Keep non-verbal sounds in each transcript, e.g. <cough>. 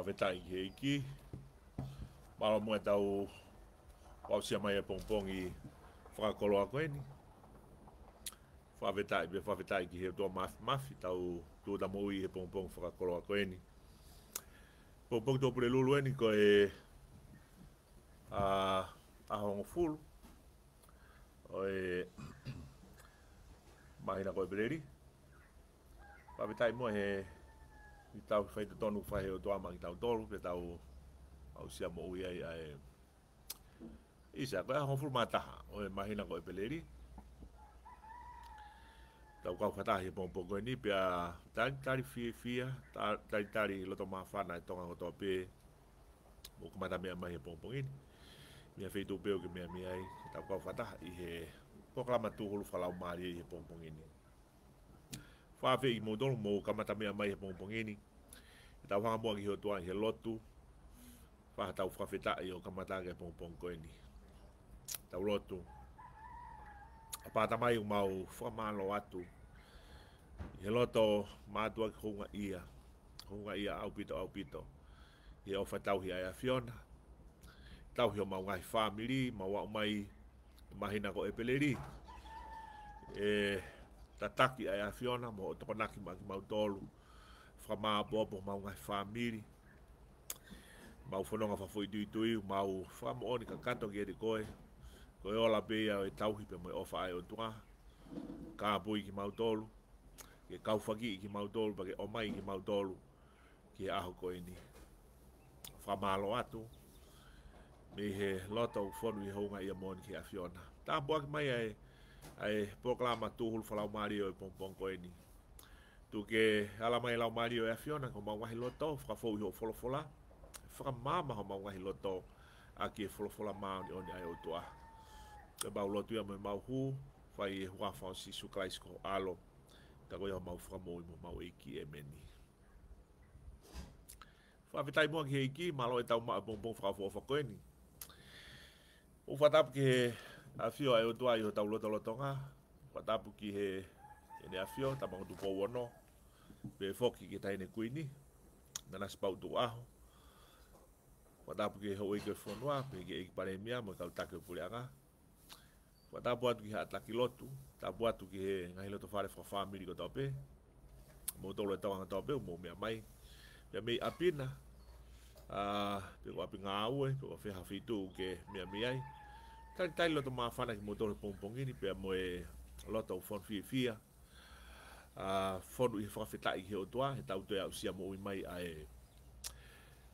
avetaingeiki malamoe tau pausia mai e pongpongi com ele ni whavetai be whavetai ki he toa mafi mafi tau tō da mōi he pongpong whakakoloa koe ni pongpong tō pule lulu eni ko e a ahongo full o <clears throat> mais na koe pereri whavetai mo he i tau fai te tonu fai o toa mangi tau tolu, pe tau au sia mo ui ai ai isa, koe a honfuru mātaha, o e mahina ko peleri, tau kau katahi e pōnpō koe ni, pe a tari tari fie fia, tari tari loto mawhana e tonga o toa pe, mo kumata mea mahi e pōnpō ini, mea feitu peo ke mea mea ai, tau kau kataha i he poklama tūhulu whalau maari e pōnpō ini. Whawhi i mō dolu mō kamata mea mai he pōnpō ini, tau hanga mua ki hio tuai he lotu, paha tau whawhetai o kamatake pong pong koe ni. Tau lotu. A pata mai o mau whamalo atu. He loto mātua ki hunga ia. Hunga ia au pito au pito. He ofa tau hia ea Fiona. Tau hio mau ngai whamiri, mau au mai e mahina ko e peleri. E tataki ea Fiona mo o tokonaki mai ki mau tolu. Mm whamāpoapo mau ngai whamiri. Mau whanonga whafoi tui tui, mau whamu oni ka kato ki eri koe. Koe ola pēia e tauhi pe moe ofa ai o tua. Ka pui ki mau tolu. Ke kauwhaki ki mau tolu, o omai ki mau tolu. Ke aho koe ni. Whamalo atu. Me he lota ufonu i hounga i a moni ki a Fiona. Tā mai ai, ai poklama tuhul whalau mario e pompong koe ni tu ke ala mai la mari o afiona ko ma wahi loto fra fo yo folo fola fra mama ho ma wahi loto a ke folo fola ma o ni ai o toa e ba loto ya me ma hu fa e i wa fa si su kai sko alo ta go ya ma fra mo mo ma we ki e meni fa vitai e e mo ki ki ma lo eta ma bon bon fra fo fo ko ni o fa tap ke afio ai o toa yo ta lo lo tonga fa tap ki he ene afio ta ma du ko wono be foki ki taine kuini, na nasi pau tu aho. Whatapu ki hau eke whanua, pe ki eki pare mia, mo kau take pule anga. Whatapu atu ki hataki lotu, tapu atu ki he ngahi loto whare wha whamiri ko tope, mo tolo e tawanga tope, mo mea mai, mea mei apina, pe kua apinga aue, pe kua feha fitu ke mea mei ai. Kari tai loto maa whana ki mo tolo pongpongini, pe mo e loto ufon fia fia, a ah, fonu i whakawhita he o toa, he tau au sia mo i mai a e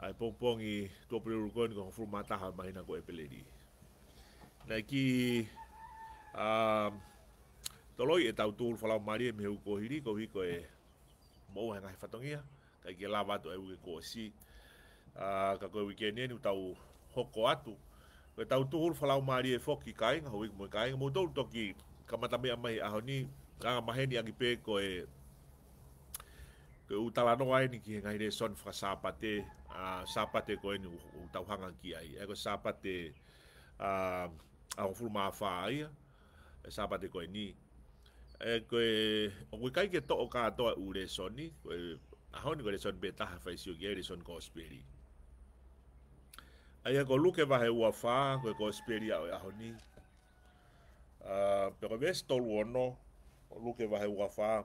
a e pongpong i tua pere urukoni kong furu mataha mahi nako e peleri. Nei ki ah, toloi e tau tūru whalau mari e mehu kohiri, kohi ko e mo he ngahi whatongia, kai ki lava to e uke kohesi. A ah, ka koe wikene ni tau hoko atu, koe tau tūru whalau mari e foki kai, ngahu wik mo kai, mo tūru toki kamatamea mahi ahoni, raga maheni agi pe ko e ko u talano ai ni ki ngai re son fra sapate a sapate ko ni u tau hanga ki ai e ko sapate a a o fuma fa ai e sapate ko ni e ko e o ko kai ke to ka to u re son ni ko e a honi ko re son beta ha fa si o ge re son ko spiri ai ko luke va he ua fa ko ko spiri a honi Uh, pero ves tolu ono luke vahe ua fa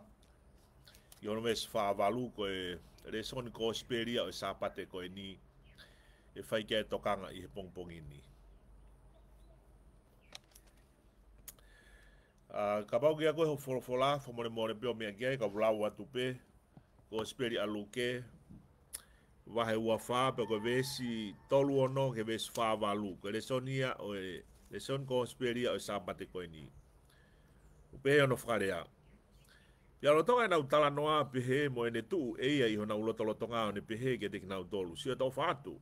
i ono mes fa valu ko e re son ko speria o sapate ko e ni e fai ke tokanga i he pongpong ini a uh, ka bau ko ho fo fo la fo more more pio me ge ka bla wa tu pe ko speri a luke vahe ua fa pe ko vesi tolu ono ke ves fa valu ko re sonia o e Lesson ko speria o sapate ko ini pe ono fare ya ya lo toka na utala noa pe he mo ene tu e ia iho na ulo tolo tonga ne pe he ke dik dolu. utolu sio tau fatu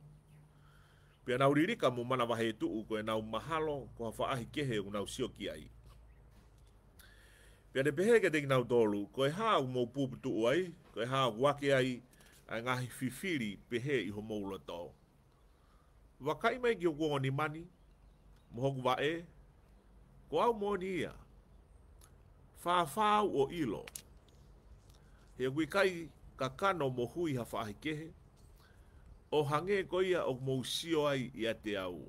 pe na uriri mo mana vahe tu ko na mahalo ko fa ahi ke he una sio ki ai pe ne pe he ke dik na utolu ko ha mo pu tu ai ko ha wa ke ai a nga fifiri pe he i ho mo ulo to Wakai mai ki ni mani, mohoku wae, ko au mo ni ia whawhau o ilo. He hui kai ka kano mo hui ha whahikehe, o hange ko ia o mousio ai i a te au.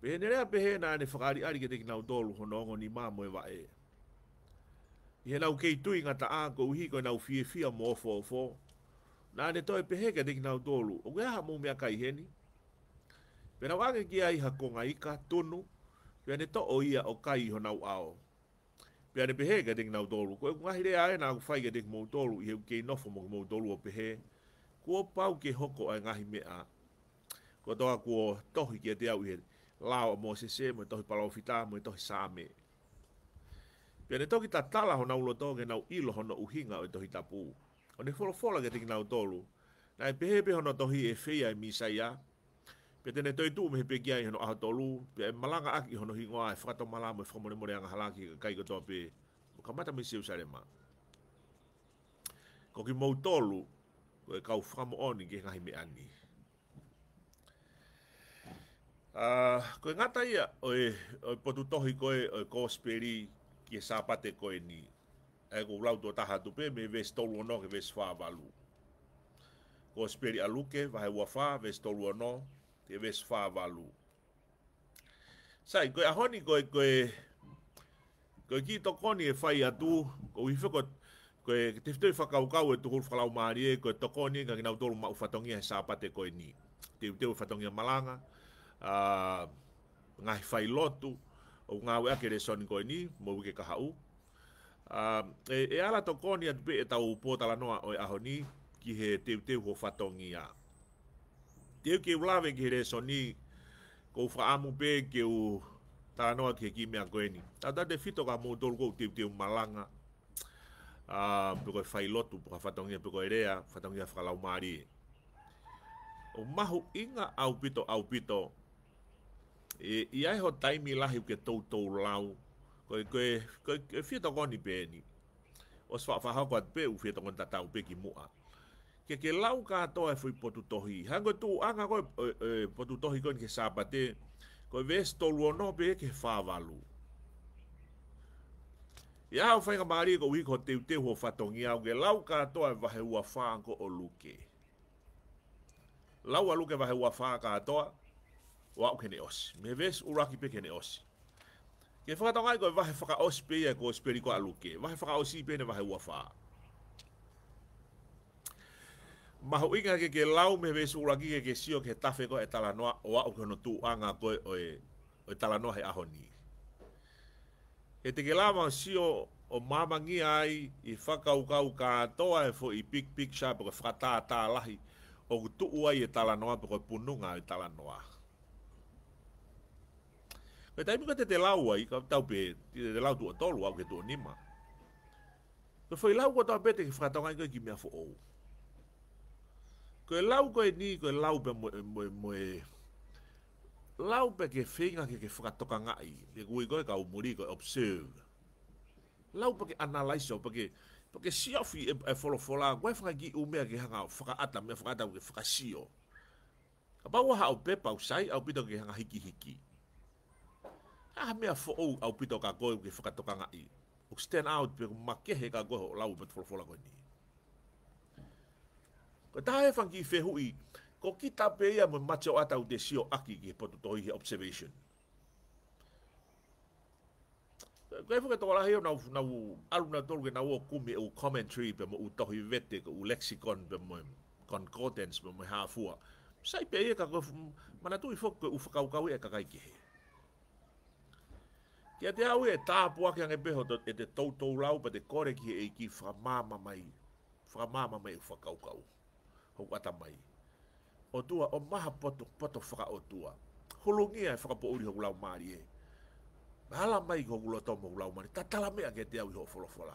Pehenerea pehena ane whakari ari ke teki nau dolu honongo ni mamo e wae. I he nau kei tui ngata ko uhi ko nau fie fia mo ofo fo Na ne toi pehe ke teki nau dolu, o kweha mou mea kai heni. Pena wange ki ai ha konga ika tonu, pehene to o ia o kai ho nau ao pe ane pehe ga ding nau dolu ko ngai re ai na fai ga ding mo dolu i ke no fo mo mo dolu o pehe ko pau ke hoko ai ngai me a ko to a ko to hi ke te au he lao mo se se mo to pa lo fita mo tohi sa me pe ne to ta tala ho na ulo to ge na ho no u o to tapu o ne fo fo ga ding nau dolu na e pehe pe ho no to e fe ai mi sa pe tene toi tu me pe kia ihono aho tolu, pe malanga aki hono hingoa e whakato malamu e whakamore more anga halaki ka kai katoa pe, mo ka mata mi siu sare ma. Ko ki mou tolu, ko e kau whakamu oni ke ngahi me ani. Uh, ah, ko e ngata ia, o e, o e potu tohi ko e, o e kōsperi ki e sāpate ko e ni. E ko ulau tō taha tupe, me ves tolu ono ke ves whāvalu. Kōsperi aluke, vahe uafā, ves tolu ono, te ves fa valu sai go ahoni go go go ki to koni e fai atu ko i fiko ko te fto fa kau kau e tuhul fa lau mari e ko to koni ga ginau tolu ma ufatongi e sa pate ko ni te te ufatongi malanga a uh, ngai fai lotu o ngā wea kere soni koe ni, mō wike ka hau. Uh, e, e ala tō kōni atupe e tau pōtala noa o e aho ni, ki he teu teu ho fatongi a. Uh te uke wlawe ki re so ni ko fa amu pe ke u ta no ke ki me ko ni ta da de fito ka mo dol go te te malanga a ah, pe ko fa ilotu pa fa tonge pe ko area fa tonge fa la mari o mahu inga au pito au pito e i ai ho taimi la hi ke tou tou lau ko ko ko fito ko ni pe ni os fa fa ha ko pe u fito ko ta ta u pe ki mu a ke ke lau ka to e fui potu tohi hango tu anga ko e, e, e, potu tohi ko ke sapate ko ves to lu no be ke fa valu ya o fai ka mari ko wi ko te te ho fa tongi au ke lau ka to e va he ua fa ko o luke lau a luke va he ua fa ka to wa ke ne os me ves u raki pe ke ne os ke fa ta ngai ko va he fa ka os pe ya ko spiri ko a luke va he fa ka os pe ne va he ua fa maho inga ke ke lau me besu uraki ke ke sio ke tafe ko e tala noa o au ke no tu anga koe o e, o e tala noa he aho ni. He te ke lama sio o mamangi ai i whaka uka uka atoa e fo i big picture po ke whakata a tā lahi o ku tu ua i e tala noa po ke punungā i e tala noa. Ko e taimu ka te te lau ai, ka tau pe te te lau tu a tolu au ke tu o nima. Ko fo i lau kua tau pete ke whakatonga i koe ki mea fo ou. Oh. Ko e lau koe ni, ko e lau pe moe, moe, moe, lau pe ke whinga ke ke whakatoka ngai, le kui koe ka umuri koe observe. Lau pe ke analyse o, pe ke, pe ke siofi e, e folo fola, koe whanga ki umea ke hanga whakaata, mea whakaata ke whakasio. Ka pa waha au pepa au sai, au pito ke hanga hiki hiki. Ah, mea fo au, au pito ka koe ke whakatoka ngai. O stand out pe ke makehe ka koe lau pe te folo fola koe nii. Ko tae whanki i whehui, ko ki tape ia mo macho atau te sio aki ki he pototohi he observation. Ko e whuka tōra heo nau, nau aruna tōru ke nau o kumi e u commentary pe mo u tohi vete ko u lexicon pe mo concordance pe mo e hafua. Sai pe ia ka ko mana tui fok ko u whakaukau e kakaike he. Kia te au e tāpua ki ange peho e te tautou lau pa te kore ki e ki whamama mai whamama mai u whakaukau. Kia hou ata mai. O tua, o maha poto, poto whaka o tua. Holongia e whakapo uri hou lau maari e. Hala mai ko gulo tau mo gulo mani. Tatala mea ke te au iho wholofola.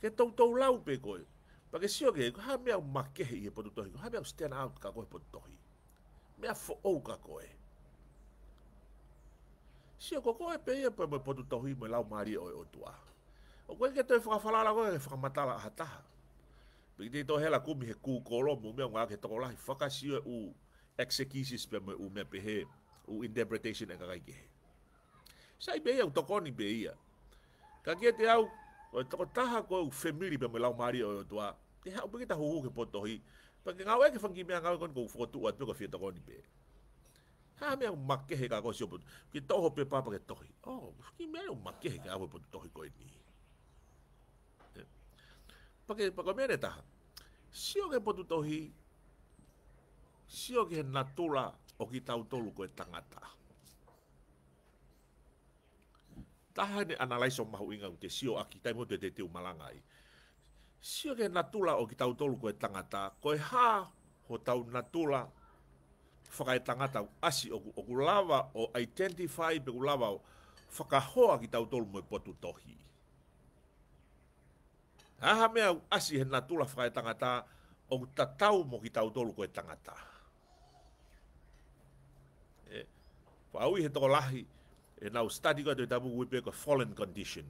Ke tau tau lau pe koe. Pa ke sio ke, ha mea u makehe i he potu tohi. Ha mea u stand out ka koe potu tohi. Mea fo ou ka koe. Sio ko koe pe ia pa mo potu tohi mo lau maari e oi o tua. O koe ke toi whakafalala koe ke whakamatala ahataha. taha. Pe te to hela kumi he ku kolo mo me ngwa ke to la faka si u execution pe me u me pe he u interpretation e ka ke. Sai be ya to koni be ya. Ka ke te au o e to taha e ko u family pe me la mari o to a. Te ha u pe ta hu ke po to hi. Pe ke ngawe ke fangi me ngawe kon ko fo tu at pe ko fi to koni be. Ha me u makke he ka ko si o. Ke to ho pe pa pa ke to hi. Oh, ki me u makke he ka ko to hi ko ni pake pake mere ta sio ke potu tohi sio ke natula o ki tau tolu ko tangata taha ne analyze o mahu inga e te sio aki tai mo te te te malangai sio ke natula o ki tau tolu ko tangata ko ha ho tau natula whakai tangata asi o, o lava o identify pe lava o whakahoa ki tau tolu mo potu tohi. tohi. Aha mea asi he natula whae tangata o ta tau mo ki tau tolu koe tangata. E, Whaui he toko lahi e nau study koe te tabu wipe koe fallen condition.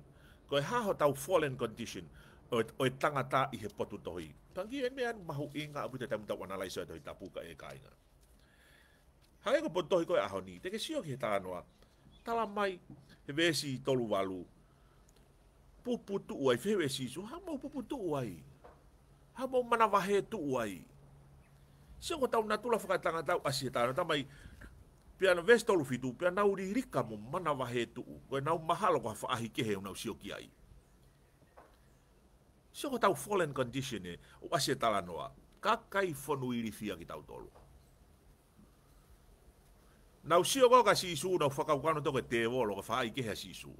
Koe haho tau fallen condition o, o e tangata i he potu tohi. Tangi e mea mahu inga apu te tamu tau anala iso e tohi tapu ka e kainga. Hae ko potu tohi koe aho ni, teke sio ki he tāanoa, tala mai he vesi tolu walu pupu e tu uai fe we si so ha mo pupu tu uai ha mo mana wa he tu uai se ko tau na tu la fa tanga tau asi ta na mai pian vesto lu fitu pian na uri rika mo mana wa he tu u ko na mahalo ko fa ahi ke he na usio ki ai se ko tau fallen condition e o asi ta la noa ka kai fo nu iri fia ki tau tolu na usio ko ka si su na fa ka ka no to ke te volo ka fa ai ke he si su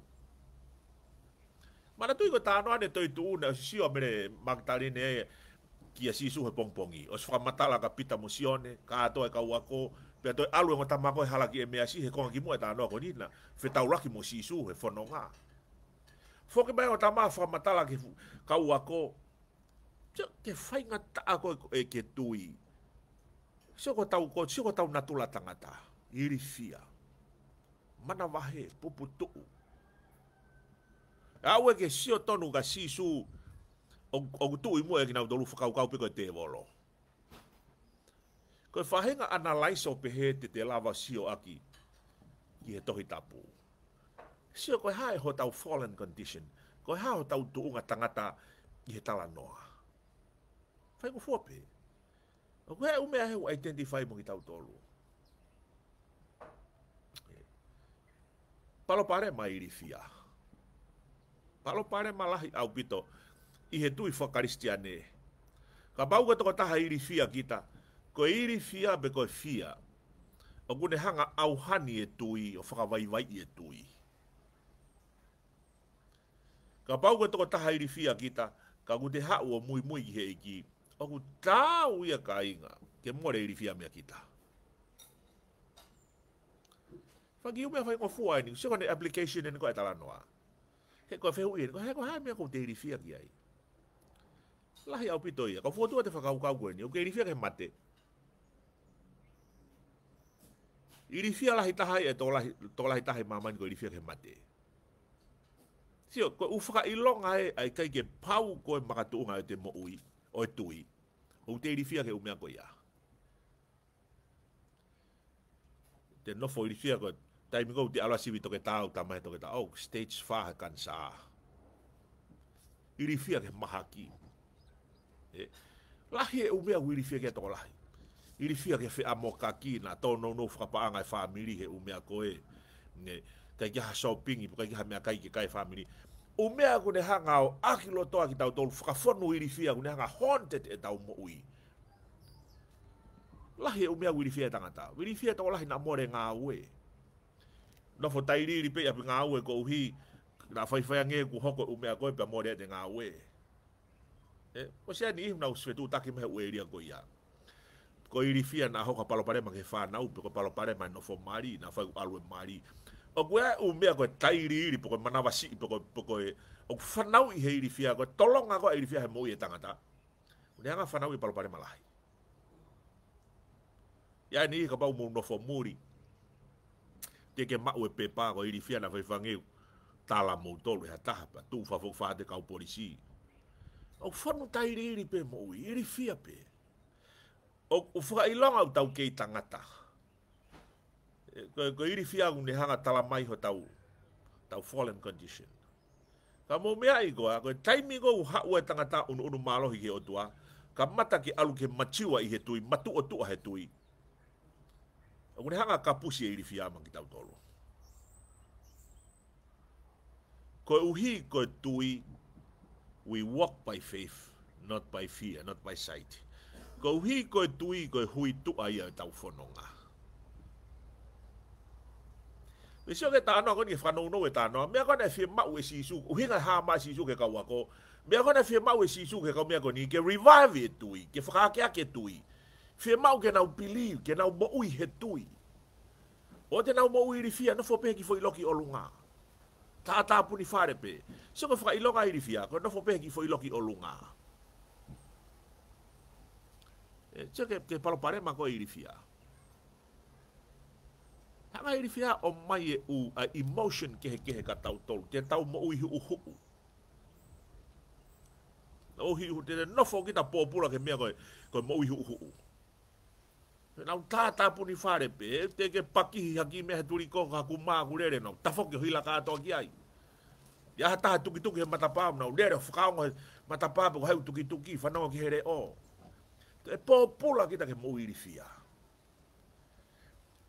Mana tu iko tano ane toi tu una si o mere magdalene e kia si suhe pongpongi. O si whamatala ka pita musione, ka ato e ka uako, pe toi alu e ngota mako e halaki e mea si he konga ki mua e tano ako nina, fe tau laki mo si suhe fono ngā. Fokke mai ngota maa whamatala ki ka uako, Tio, ke whai ngā tāko e, e ke tui. Sio ko tau, ko, sio ko tau natula tangata, iri fia. Mana wahe, puputuu. Awe ke sio tonu ka sisu o tu i mua e kina utolu fakau kau piko e te volo. Ko e whahenga analaisa o pehe te te lava sio aki ki he tohi tapu. Sio koe hae ho tau fallen condition. Koe hae ho tau tuunga tangata i he tala noa. Whai ngu fuape. O koe umea heu identify mo ki tau tolu. Palo pare mai rifia. Palo pare mai rifia palo pare malahi au pito i he tui fo karistiane. Ka bau ka toko taha iri fia kita, ko iri fia be ko fia, o kune hanga au hani e tui, o whaka vai vai e tui. Ka bau ka toko taha iri fia kita, ka kute hau o mui mui he iki, o ku tau ia ka inga, ke more iri fia mea kita. Whaki ume whaingo fua ini, siko ne application ene ko e talanoa he ko fehu ir ko he ko ha me ko deri fia ki ai la ya opito ia ko foto te faka ka ko ni o keri fia ke mate iri fia la hita ha e to la to la hita he mama ni ko iri fia ke mate si o ko ufa i longa ai e, ai kai ke pau ko e maka tu nga te mo ui o e tui o te iri fia ke u mea ko ia te no fo iri fia ko taimi ko te ala sibi toke tau ta mai toke tau oh, stage fa e kan sa iri fia ke mahaki e lahi e umea wiri fia ke toko lahi iri fia ke fia mo kaki na to no no fa pa anga fa e mili he umea ko e ne kai ki ha shopping i kai ki ha mea kai ki kai fa mili umea ko ne hanga o akilo to aki tau tolu fa fo no iri fia ko ne hanga haunted e tau mo ui lahi e umea wiri fia e tangata wiri fia toko lahi na more nga ue e no fo tairi ri pe ya pinga awe ko uhi na fai fai ngi ku hoko u me e, ko pe mo de nga awe e o sia ni na u svetu ta ki me we ri ko ya ko iri fia na hoko palo pare ma ke fa na u pe ko palo pare ma no fo mari na fa alwe mari o ku ya u me ko tairi ri po ko mana va si po ko po ko e o fa na u he iri fia ko tolong ko iri fia he mo ye tanga ta u ne nga fa na u palo pare ma lai Ya ni ka ba mo no fo muri te ke mau e pe pā ko iri fia na whai whangeu. Tāla mou tolu hea taha pa tū whafok wha te kau polisi. O whanu tai iri iri pe mou iri fia pe. O whuka ilonga u tau kei tangata. E, ko, ko iri fia ne hanga tala mai ho tau, tau fallen condition. Ka mō mea i goa, ko taimi go u hau e tangata unu unu malohi ke o tua, ka mata ki alu ke machiwa i he tui, matu o tua he tui. He tui. O ne hanga kapusi e ili fiama ki tau tolu. Koe uhi koe tui, we walk by faith, not by fear, not by sight. Koe uhi koe tui, koe hui tu ai e tau whanonga. Me sio ke tāna koni e whanau no e tāna, mea kone e mau e sisu, uhi ngai hama sisu ke kaua ko, mea kone e mau e sisu ke kau mea koni, ke revive e tui, ke whakakea ke tui, Fie mau ke nau pili, ke nau mo ui he tui. O te nau mo ui rifia, no fo peheki fo iloki o lunga. Ta ta puni whare pe. So ko whaka ilonga i rifia, ko no fo peheki fo iloki o lunga. E, tse ke, ke palopare mako i rifia. Hanga i rifia o mai e u a emotion kehe kehe ka tau tolu. Te tau mo ui hu huu. Ohi hu te nofo ki ta pōpula ke mea koe, koe mo ui hu huu. Nau tā tā puni whare te ke pakihi haki me he turi koko haku mā ku rere nau, ta whoke hui laka atoa ki ai. Ia ha taha tuki tuki he matapāma nau, rere whakaonga he matapāma ku heu tuki tuki, whanonga ki here o. Te pō pula ki take mōiri fia.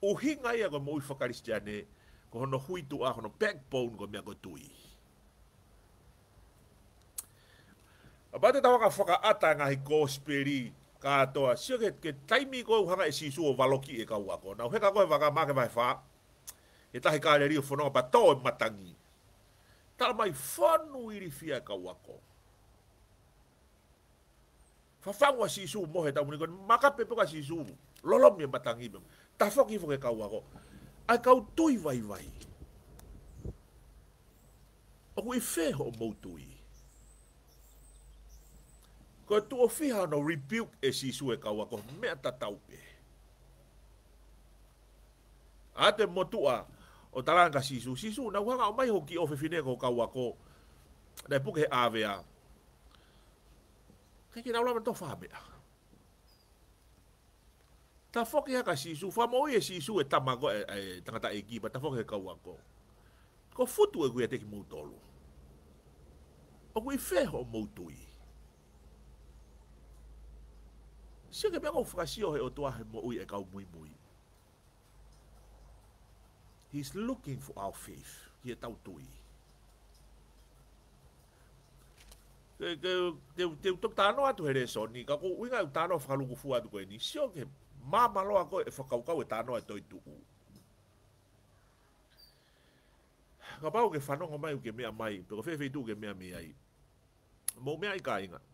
Uhi ngai ako mōi whakaristiane, ko hono hui tu a hono backbone ko mea ko tui. Bate tawaka whaka ata ngahi ko spirit ka toa sio ke, ke taimi ko hanga e si suo valoki e ka wako na heka ko vaga ma ke vai fa e tahi ka le rio fono pa to e matangi ta mai fonu iri fia ka wako fa fa wa si su mo heta muni ko maka pe pe ka si su lolo me matangi me ta fo ki fo ke ka wako ai ka tui vai vai o ku e fe ho mo tui Koe tuo fiha no rebuke e si sue kawa ko mea ta taupe. A te motua o taranga sisu. Sisu, na wanga o mai ho ki ofe fine ko kawa ko. Nei puke he avea. Kei ki naulama to whamea. Ta foki haka sisu. Whama oie e sisu e tamago e, e tangata e ki, ta foki he kawa ko. Ko futu e kuia teki moutolo. Ako i feho moutui. Ako i feho moutui. Si ke mga ufrasio he otoa he mo ui e kau mui mui. He's looking for our faith. He e tau tui. Ke ke ke ke tuk tano atu he reso ni. Ka ko uinga u e tano whakaluku fua atu koe ni. Si ke ma malo ako e whakaukau e tano e toi tuku. Ka pau ke whanongo mai uke mea mai. Pero fefei tuke mea mea i. Mo mea i ka inga. Ka inga.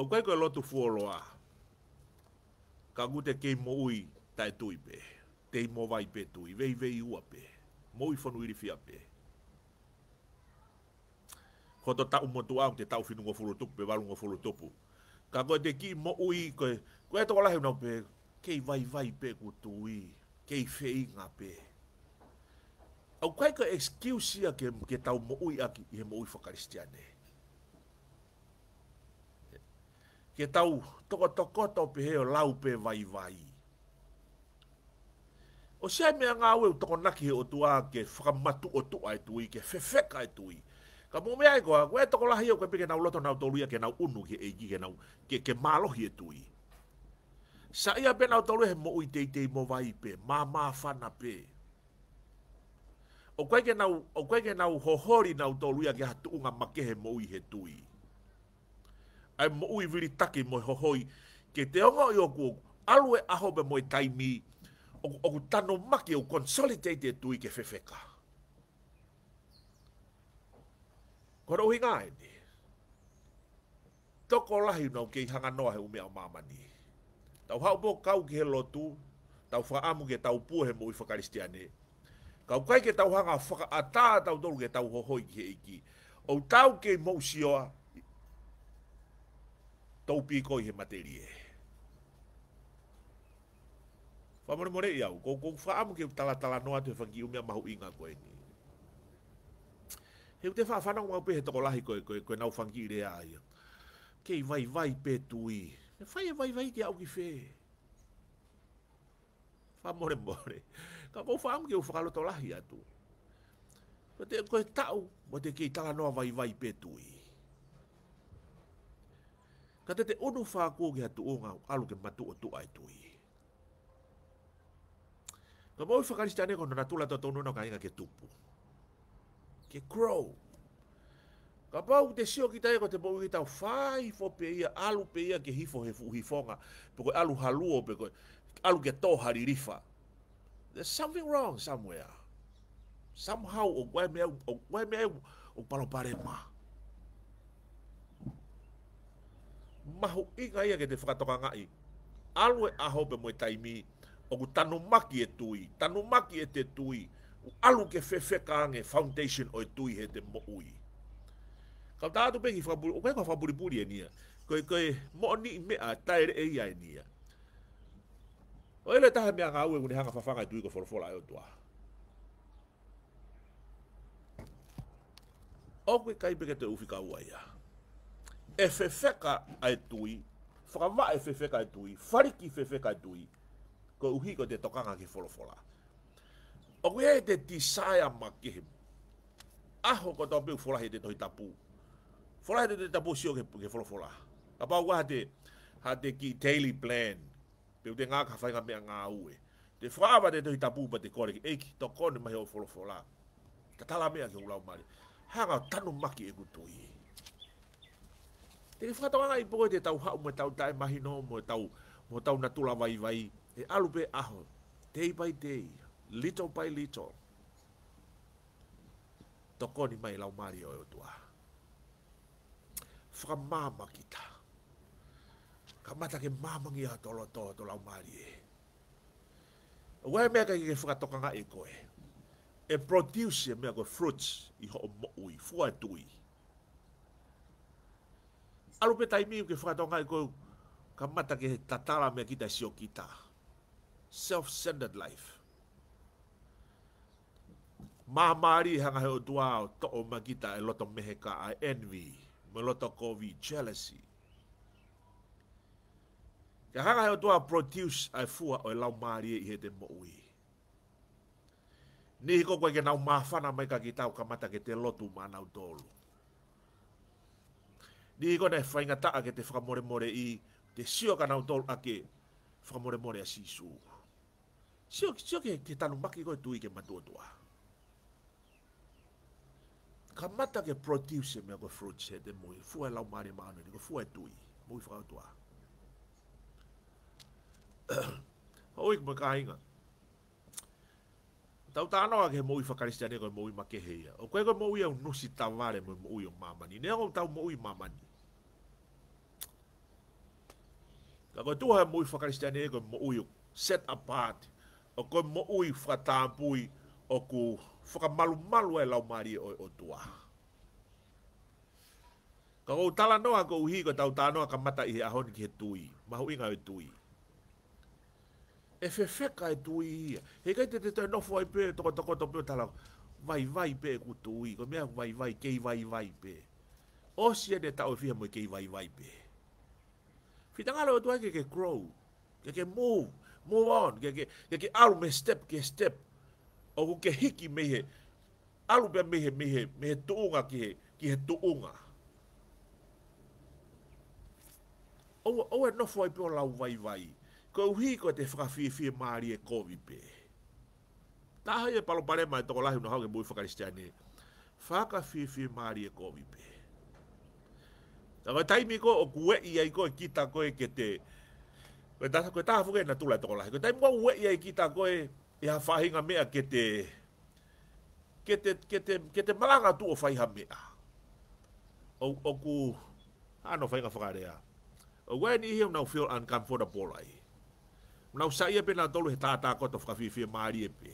O koe koe lotu fuoloa. Ka kute kei mo ui tai tui pe. Tei mo vai pe tui. Vei vei ua pe. Mo ui fanu iri fia pe. Koto ta umotu au te tau finu ngofuru tupu pe walu ngofuru tupu. Ka koe te kei mo ui koe. Koe toko lahi unau pe. Kei vai vai pe ku tui. Kei fei nga pe. Au koe koe excuse ia ke, ke tau mo ui aki. Ie mo ui fa kristiane. Kei. ke tau toko toko tau pe heo lau pe vai vai. O se mea ngā weu toko naki he o tua ke whakamatu o tua e tui, ke whewheka e tui. Ka mō mea e koa, koe toko lahi o koe ke nau loto nau tolu ia ke nau unu ke eiki ke nau ke, ke malohi e tui. Sa ia pe nau tolu he mo ui teitei mo vai pe, mā mā whana pe. O koe ke nau, hohori nau tolu ia ke hatuunga makehe mo ui he tui. He tui ai mo ui viri taki mo hohoi ke te onga i oku alwe aho me moe taimi oku tano maki o consolidate e tui ke whewheka. Kora uhi ngā e ni. Toko lahi nau ke hanga noa he umea o mamani. Tau hau mō kau ki he lotu, tau whaamu ke tau pua he mo i whakaristiane. Kau kai ke tau hanga whaka a tā tau tolu ke tau hohoi ki he iki. O tau ke mousioa, taupi ko he materi e. Whamore more iau, ko ko whaamu ke tala tala noa te whangi umea mahu inga koe ni. He te whaafana o pehe toko lahi koe koe koe nau whangi i rea ia. Kei vai vai pe tui. E whai e vai vai ke au ki whē. Whamore more. Ka ko whaamu ke whakalo tolahi atu. Ko te koe tau, mo te kei tala noa vai vai pe tui. Ka te te ono whākua ki hatu o ngā alu ke matu o tu ai tui. Ka mau whakarisi tāne kono na tūla tātou nuna ka inga ke tupu. Ke crow. Ka pau te sio ki tāne kono te mau ki tāu whāifo pe ia, alu pe ia ke hifo he fuhifonga. Pekoi alu haluo, pekoi alu ke tō haririfa. There's something wrong somewhere. Somehow, o guai mea, o guai mea, o palopare maa. mahu inga ia ke te whakatoka ngai. Alue aho hope moe taimi, o ku tanumaki e tui, tanumaki e te tui, u alu ke whewheka ange foundation o e tui he te mo ui. Kau tātu pe ki whakapuri, o kai kwa whakapuri puri e nia, koe koe mo ni mea taere e ia e nia. O ele taha mea ngā ue kune hanga whawhanga e tui ko wholofola e o tua. O kwe kai peke te uwhika ua ia e whewheka ai tui, whakawa e whewheka ai tui, whariki e whewheka ai tui, ko uhi ko te tokanga ki wholawhola. O kuia e te tisaya ma kihim, aho ko tau piu wholahi te tohi tapu. Wholahi te tohi tapu sio ki wholawhola. A pau kua hate, hate ki daily plan, piu te ngā kawhainga mea ngā ue. Te whaawa te tohi tapu pa te kore ki, eiki, to kone mahi o wholawhola. Ta tala mea ki ulau mare. Hanga tanu maki e kutu ii. E. Te ki whakatawa ngai po e te tau hau me tau tae mahi no, mo tau, mo tau na tula vai vai. E alupe aho, day by day, little by little. Toko ni mai lau mari o e otua. mama kita. ta. Ka mata e. ke mama ngia tolo to to lau mari e. Ua e mea ka ke whakatoka ngai koe. E produce e mea koe fruits i ho o mo ui, fua tui alu pe tai miu ke whakatonga i kou, ka mata ke tatara mea kita sio kita. Self-centered life. Mahamari hanga heo tua o to'o makita e loto mehe ka a envy, me loto kovi jealousy. Ke hanga heo tua produce ai fua o e lau maari e i he te mo'ui. Ni hiko koe ke nau mahawhana mai ka ki tau ka mata ke te lotu ma nau tōlu di ko nei fainga ta ake te fra more more i te sio kana o tol ake fra more more si su sio sio ke ke tanu maki ko tu i ke matu tua ka mata ke produce me ko fruit se de moi fu ala e mare ma ni ko fu e tu i moi fra tua <clears throat> oi ko ka inga Tau tāno a ke mōi whakaristia nei koe mōi makehe ia. O koe koe mōi au nusi tāware mōi mōi o mamani. Nei au tau mōi mamani. Ka ko tuha mui whakaristiane e ko mo uiu set apart. O ko mo ui whakatāpui o ku whakamalu malu e lau mari o, o tua. Ka ko utala noa ko uhi ko tau tānoa ka mata i he ahon ki he tui. Mahu inga he tui. E whewheka he tui ia. He kai te te tau nofu ai pē toko toko to pio tala. Vai vai pē ku tui. Ko mea vai vai kei vai vai pē. Osi e ne tau e fia mo kei vai vai pē. Vai vai pē. Ki tanga lo tu ke ke grow, ke ke move, move on, ke ke ke ke aru me step ke step. O ku ke hiki me he. Aru be me he me he me tuunga ki he, ki he tuunga. O o e no foi pe la vai vai. Ko u hiko te fra fi fi mari e kovi pe. Ta hai e palo pare mai to ko lahi no hauke bui fakaristiani. Faka fi fi mari e kovi pe. Faka fi fi mari e kovi pe. Ta ko taimi ko o kue i ai ko e kita ko e kete. Ko ta ko ta fu ke na tula to la. Ko taimi ko ue i ai kita ko e e ha fa hinga me a kete. Kete kete kete malanga tu o fa hinga me a. O o ku ano fa hinga fa rea. O wa ni hi no feel uncomfortable ai. Na usa ia e pe na tolu he ta ta ko to fa fi fi e mari e pe.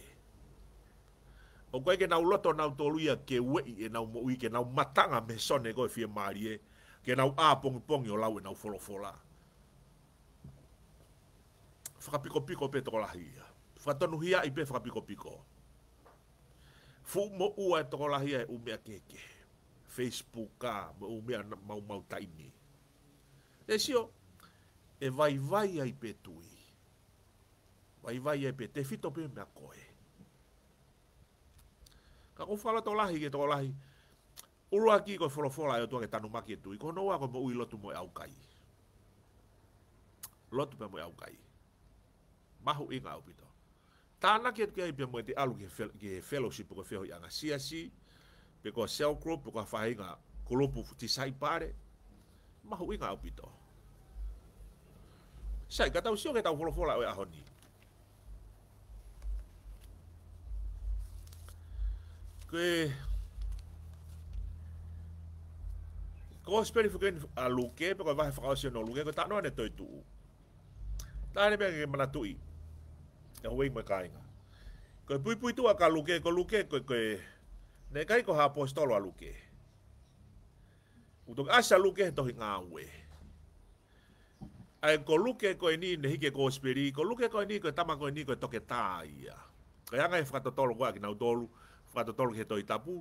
O koe ke nau loto nau tolu ia ke ue i e nau mo ui ke nau matanga me sone koe fie maari e. Eh ke nau a pongi pongi o lau e nau folo fola. Whaka piko piko pe toko lahi ia. Whaka tonu hia i pe whaka piko piko. Fu mo ua e toko lahi e umea keke. Facebook ka mo umea mau mau taimi. E sio, e vai vai ai pe tui. Vai vai ai pe te fito pe mea koe. Ka kufala toko lahi ke toko lahi. Toko lahi. Ulua ki koe wholofola yo e tuake tanu maki e tui, koe noua koe mo ui lotu mo e au kai. Lotu pe mo e au kai. Mahu inga au pito. Tāna ki atu ki aipia mo e te alu ki he fellowship koe feho i anga siasi, pe koe cell group, pe koe whahinga kolopu ti saipare, mahu inga au pito. Sai, kata usio ke tau wholofola oe ahoni. Koe, koe, ko speli fuke a luke pe ko va fa ko no luke ko ta no ne to tu ta ne pe ke mana tui e ho me kai ga ko pui pui tu a ka luke ko luke ko ko ne kai ko ha apostolo a luke Utok asa luke tohi ngā ue. Ai ko luke ko e ni ne hike ko spiri, ko luke ko e ni ko e tama ko e ni ko e toke tā ia. Ko yanga e whakatotolo kua ki nau tolu, whakatotolo ki he tohi tapu,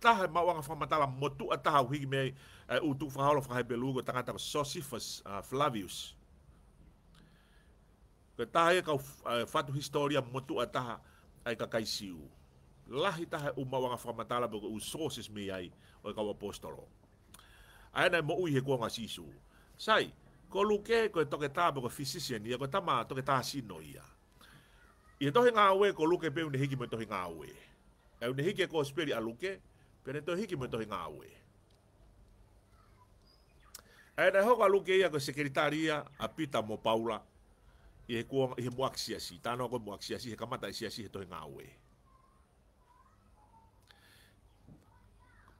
taha ma wanga fa matala motu ataha wi me uh, eh, utu fa holo fa he belugo tanga ta Sosifus uh, eh, Flavius. Ke taha ka uh, eh, fatu historia motu ataha ai ka kaisiu. Lahi taha uma wanga fa matala bo u sources me ai o ka apostolo. Ai na mo u he ko nga sisu. Sai ko luke ko e toke ta bo physician ia ko tama toke ta sino ia. Ia tohe ngā ue, ko luke peu ne hiki me tohe ngā ue. Eu ne hike ko spiri aluke, pere to hike me to hinga aue. E ne hoko aluke ia ko sekretaria a pita mo Paula, i he kuo, i he muaksia si, tano ko e muaksia si, he kamata isia e si, he to hinga aue.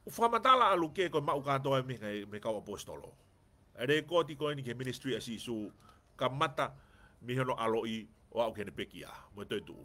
Ufamatala aluke ko ma ukatoa me, me kau apostolo. E re koti ko ni ke ministry asisu, kamata mihono aloi, wa ukene pekia, mo toi tuu.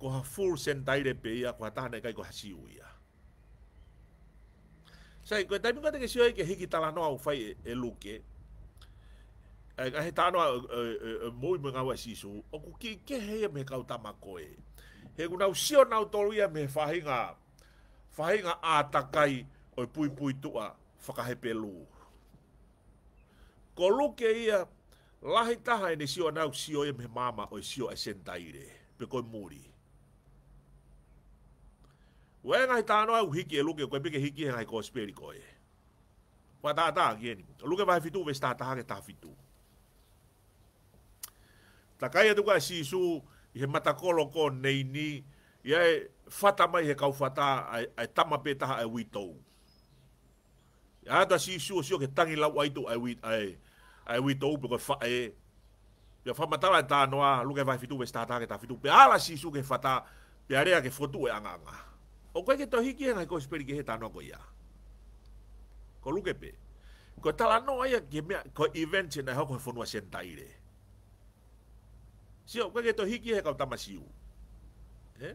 ko ha full send dire pe ia ko ta ne kai ko hasi u ia sai ko taimi ko te sioi ke hiki tala no au fai e, e luke ai e, ka heta no e, moi me ngawa si su o ku ki ke he me ka uta ma ko e he ku na usio na utoria me fai nga fai nga atakai o pui pui tua faka he pelu ko luke ia lahi taha e ne sio na usio e me mama o sio e sentaire pe ko muri e Wae ngai tā noa u hiki e luke, koe pike hiki e ngai kōspiri koe. Kwa tā tā ki eni. Luke vai fitu, ves tā tā ke tā fitu. Tā kai atu e kai e sisu, i he matakolo ko nei ni, i ai fata mai he kau fata, ai tama pe taha ai e witou. I ai tā sisu o sio ke tangi lau aitu ai witou, pe koe fae. Pia whamatawa tā noa, luke vai fitu, ves tā tā ke tā fitu. Pia ala sisu ke fata, pia rea ke fotu e anganga. Pia o koe ke tohiki ana e ko speri ke heta no ko ya ko luke pe ko tala no ai ke me ko event ina e ho ko fonu sentaire si o koe ke tohiki e he ka tama siu eh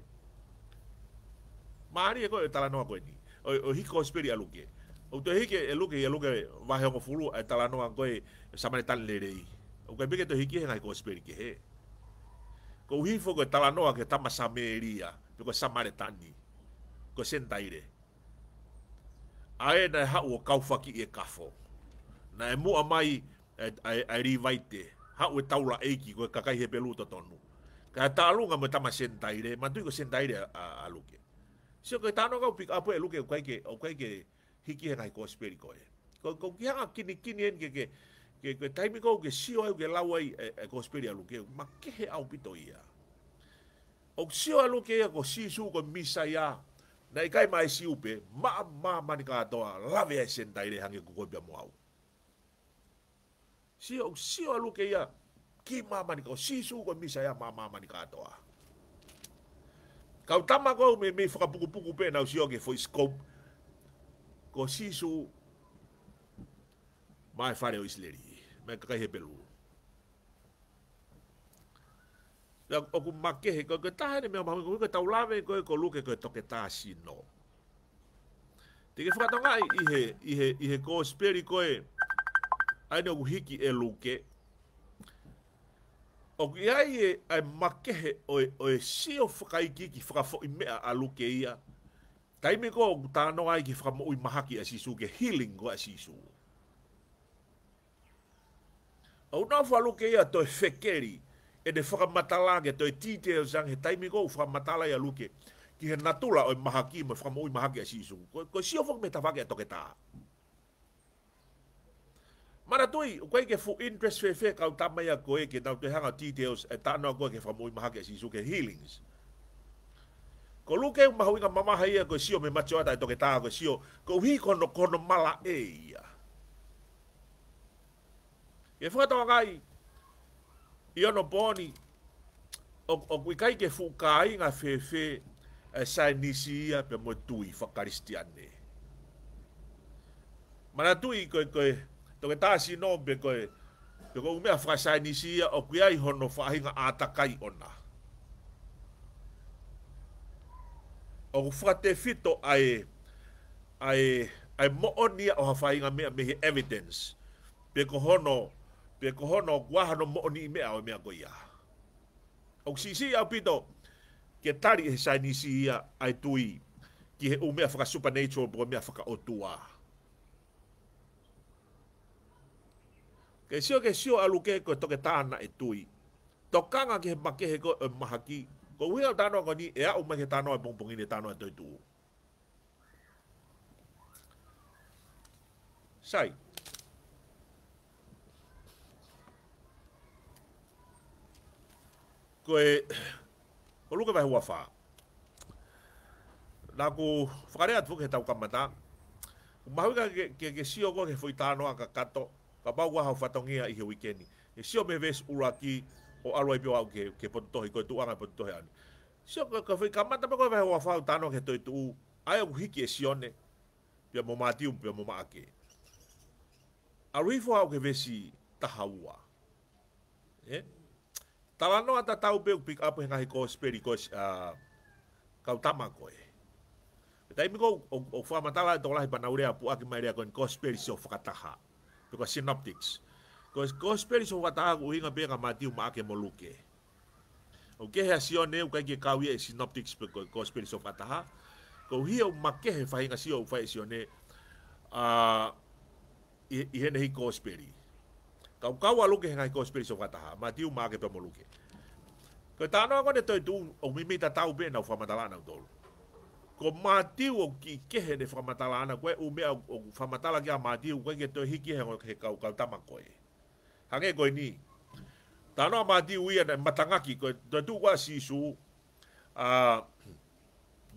mari ko tala no ko ni o, o hiko speri aluke o to hiki e luke e luke va he ko fulu e tala no ko e samane tan lerei o koe ke tohiki he na ko speri ke he ko hifo ko tala no ke tama sameria ko samare tani ko sentaire. Ae nai hau o kaufaki e kafo. Na e mua mai ai, ai rivaite. Hau e taura eiki ko e kakai he peluta tonu. Ka e taalunga mo tama sentaire, mantui ko sentaire a, a luke. Sio ko e tano kau pika apu e luke o kaike, o kaike hiki he nai kospiri ko e. Ko, ko kianga kini kini enke ke, ke, ke, ke taimi kou ke sio au ke lauai e, e kospiri a luke. Ma kehe au pito ia. O sio a luke ia ko sisu ko misa ia. Ia. na ikai mai upe ma ma mani katoa lave ai sentai le hangi kukopia moau. Sio, sio aluke ia ki ma mani kau su ko misa ia ma ma mani katoa. Kau tama kau me me puku pe si sio ke foi scope ko sisu mai fare o isleri. me kakai he pelu. o ku make he ko ko ta ne me ma ko ko ta u lave ko ko lu ke ko to ke ta si no te ke fukata ngai i he i he i he ko speri ko e ai no hiki e lu ke o ku ai e ai make he o e o e si o fuka i ki ki fuka fo i me a lu ke ia kai me ko ta no ai ki fuka mo i mahaki a si su ke healing ko a si su O nofa lu ke ia to e fekeri e de faka matala ke to ti te zang he taimi go fa matala ya luke ki he natula o mahaki mo fa mo mahaki a sisu ko ko si o fok me tafa ke to ke ta mara toi ko ke fu interest fe fe ka ta ma ya ko ke ta te hanga ti te e ta no ko ke fa mo mahaki a sisu ke healings ko luke ma hoinga mama hai ko si o me macho ata to ke ta ko si o ko hi ko no ko no mala e ya e fa ta ga i ono boni o, o kui kai ke fukai nga fefe e sai nisi ia pe mo tui fakaristi ane. Mana tui koe koe toke taasi no pe koe pe koe umea fra sai nisi ia o kui ai hono fahinga atakai ona. O kui frate fito ai ai ai mo onia o hafainga mea mehi evidence pe koe hono fahinga pe ko hono guaha no mo'o ni mea o mea goia. Au si si au pito, ke tari he sai nisi ia ai tui ki he umea whaka supernatural bo mea whaka otua. Ke sio ke sio alu ke ko toke tāna e tui. Tō kanga ke he make he e ko e maha ki, ko uhi au tānoa ko ni e a umea ke tānoa e pungpungi ni tānoa e tui tuu. Sai. Sai. ko e o luka vai huafa la ku fare at vuke tau kamata ma huka ke ke si ogo ke foi tano ka kato ka pau ha fatongia i he weekend e si o me ves uraki o alwai e pio au ke ke ponto ko tu ana ponto he ani si o ka foi kamata pa ko vai huafa tano ke toi tu ai o hiki e si one pia mo mati un pia mo maake a rifo au ke vesi tahaua eh Tala no ata tau pe pick up he ngahi ko speri ko a uh, kau tama ko e. Tai mi ko o fa mata la tola pa naure apu aki mai ria ko ko speri so fakataha. Ko synoptics. Ko ko speri so fakataha ko hinga be ga mati u maake mo luke. O ke ha sio ne u kai ke kau ye synoptics pe ko speri so fakataha. Ko hi o make he fa hinga sio fa sio ne a uh, i hene hi ko speri. Ko Kau kau alu ke ngai kau spirit sofa taha. Mati umah ke pemulu ke. Kau tahu aku ni tahu Om Mimi tak tahu bi nak faham talan aku dulu. Kau mati u ki ke he ni faham talan aku. Umi aku faham talan kau mati u kau ke tahu hiki he ngai kau kau tamak kau. Hange kau ni. Tahu aku mati u ia matangaki kau tahu kau si su.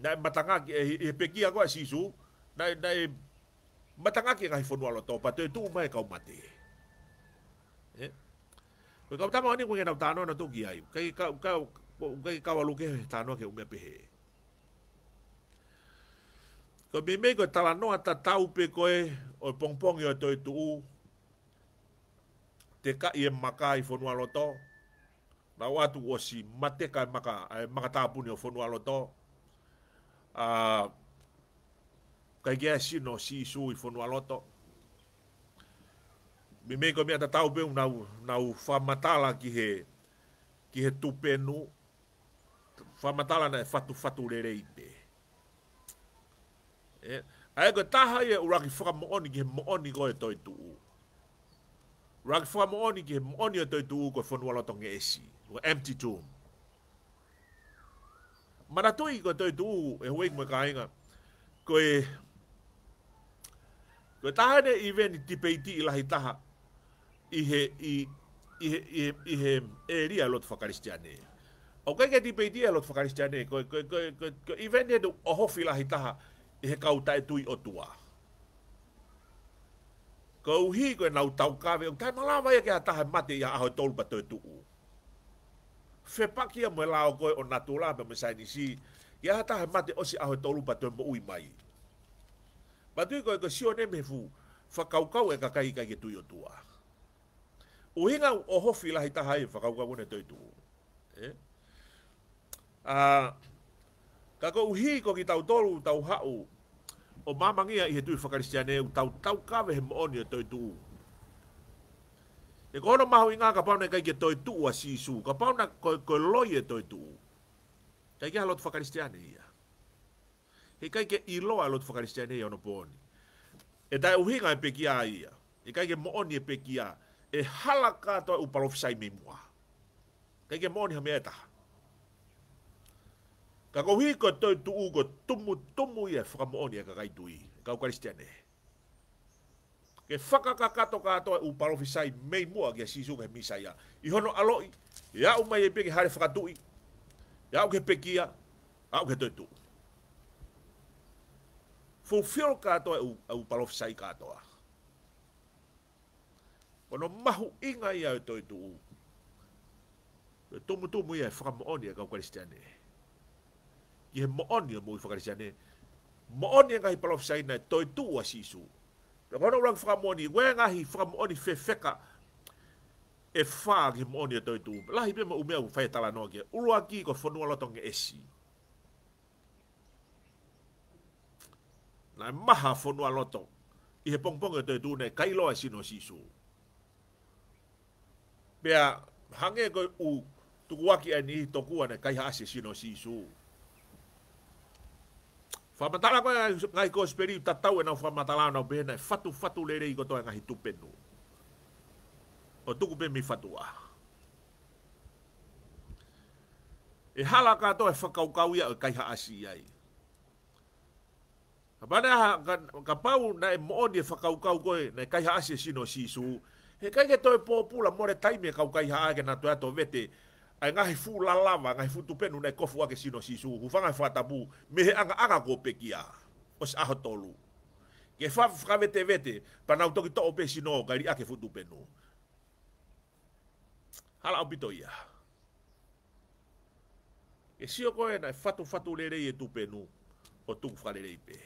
Nai matangaki e, he pegi aku si su. Nai nai e matangaki ngai fonualo tau. Patut tu umai kau mati. Uh, Ko ka tama ni ko nga tano na to giyay. Kay ka ka kay kawaluke tano ke unga pihe. Ko bime ko talano at tau pe ko e o pongpong yo to tu. Te ka i makai fonua loto. Na watu o mate ka maka ay makatapon yo fonua loto. Ah kay gya sino si isu i fonua loto. mi me ko mi ata tau beu na na u fa matala ki he ki he tupe nu fa matala na e fatu fatu le rei be e ai ko ta ha ye uraki fa mo oni ki mo oni ko e toi tu uraki fa mo oni ki mo oni e toi tu ko fo nu lo esi lo empty tomb mana toi ko toi tu e hoi mo ka inga ko e Ko taha ne iwe ni tipeiti ilahi taha, ihe i ihe ihe ihe e ri a lot fakari stiane o kai ke tipe dia lot fakari stiane ko ko ko ko, ko even ne do ho fila hita ihe ka uta etui o tua ko uhi ko na uta ka ve ka na lava ya ke ata ha mate ya ho tolpa to tu u fe pa ki mo la o ko o natula be me sai ni si ya ata ha mate o si a ho tolpa to mo ui mai ba tu ko ko si o ne me fu fa ka ka ka ka ke tu o tua o inga o hofi lahi taha e whakauka wune tei tuu. Eh? ah ka ko uhi ko ki tau tolu tau hau o mamangia i he tui whakaristiane u tau tau kawe he mooni e tei tuu. E ko hono maho inga ka pauna e kai ke tei tuu a sisu, ka pauna ko, ko loi e tei tuu. Kai ke halot whakaristiane ia. He kai ke iloa halot whakaristiane ia ono pooni. E tai uhinga e pekia ia. E kai ke mooni e pekia ia e halaka to e u parofisai mi mua. Kei ke moni hame etaha. Ka kohiko toi tu ugo tumu tumu ia whakamooni a ka kaitui, ka ukaristiane. Ke whakaka kato kato e u parofisai mei mua ki a sisu ke misa ia. I hono aloi, i au mai e peke hare whakatui, i au ke pekia, au ke toi tu. Fulfil kato e u parofisai katoa. a. Ono mahu inga ia e toi tuu. E tomu tomu ia e whakamooni a kau karistiane. I he mooni a mui whakarisiane. Mooni a ngahi palofisa ina e toi tuu a sisu. Na kono urang whakamooni, wea ngahi whakamooni whewheka e whaa ki mooni a toi tuu. Lahi pia ma umea u whaetala noa kia. Ulua ki ko whanua lotonga esi. Na maha whanua loto. I he pongpongi a toi tuu ne kailoa sino sisuu pea hange e ko u tuku waki ai ni toku ane kai hasi sino si su fa matala ko ngai ko speri ta tau e na fa matala na bena fatu fatu lere i ko to ngai tu penu o tuku pe mi fatua e hala e ka to e fa kau kau ia kai hasi ai Kapana ka, ka pau na e moodi e whakaukau koe, na e kaiha ase sino si su, He kai ke toi pōpula more taime kau kai haa ke nā toi ato vete. Ai ngahi fū la lava, ngahi fū tupenu nei kofu ake sino sisu. Hufanga i whātabu, mehe anga anga kō pekia. Os aho tolu. Ke fa fa vete vete, pa nau toki to'o pe sino kai ri ake fū tupenu. Hala au pito ia. E sio koe nai fatu fatu lerei e tupenu o tuku whalerei pe.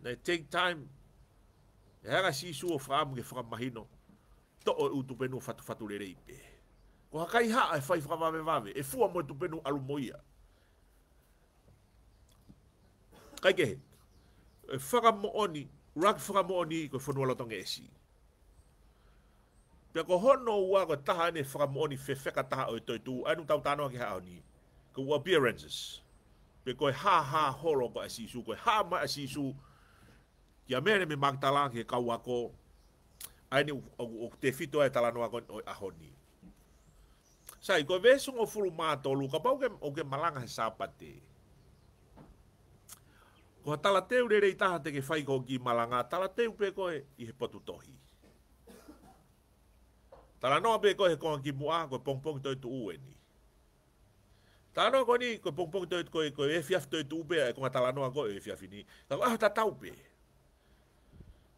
Nei take time e haga si su o whaamu ke whakamahino, to o utu penu fatu fatu le reipe. Ko hakai haa e whai whakamame vave, e fua mo e tupenu alu moia. Kai kehe, e whakamo oni, rak whakamo oni ko e whanua lotonga e si. Pia ko hono ua ko taha ene whakamo oni fe whaka taha o e toi tu, anu tau tanoa ke haa oni, ko ua appearances. Pia ko e ha ha holo ko e si su, ko e ha ma e si su, ko e ha ha holo ko e si su, ia mere me magtala ke kau ako ai ni o te fito e tala no agon a honi sai ko vesu o fulu mato luka pau ke o ke malanga sapate ko tala te ure rei taha te ke fai ko ki malanga tala te upe ko e i he potu tohi tala no ape ko he konga ki mua ko pong pong toi tu ueni Tano ko ni ko pong pong toi ko e fiaf toi tu upe e konga tala no ko e fiaf ni ta ko ah ta ta upe e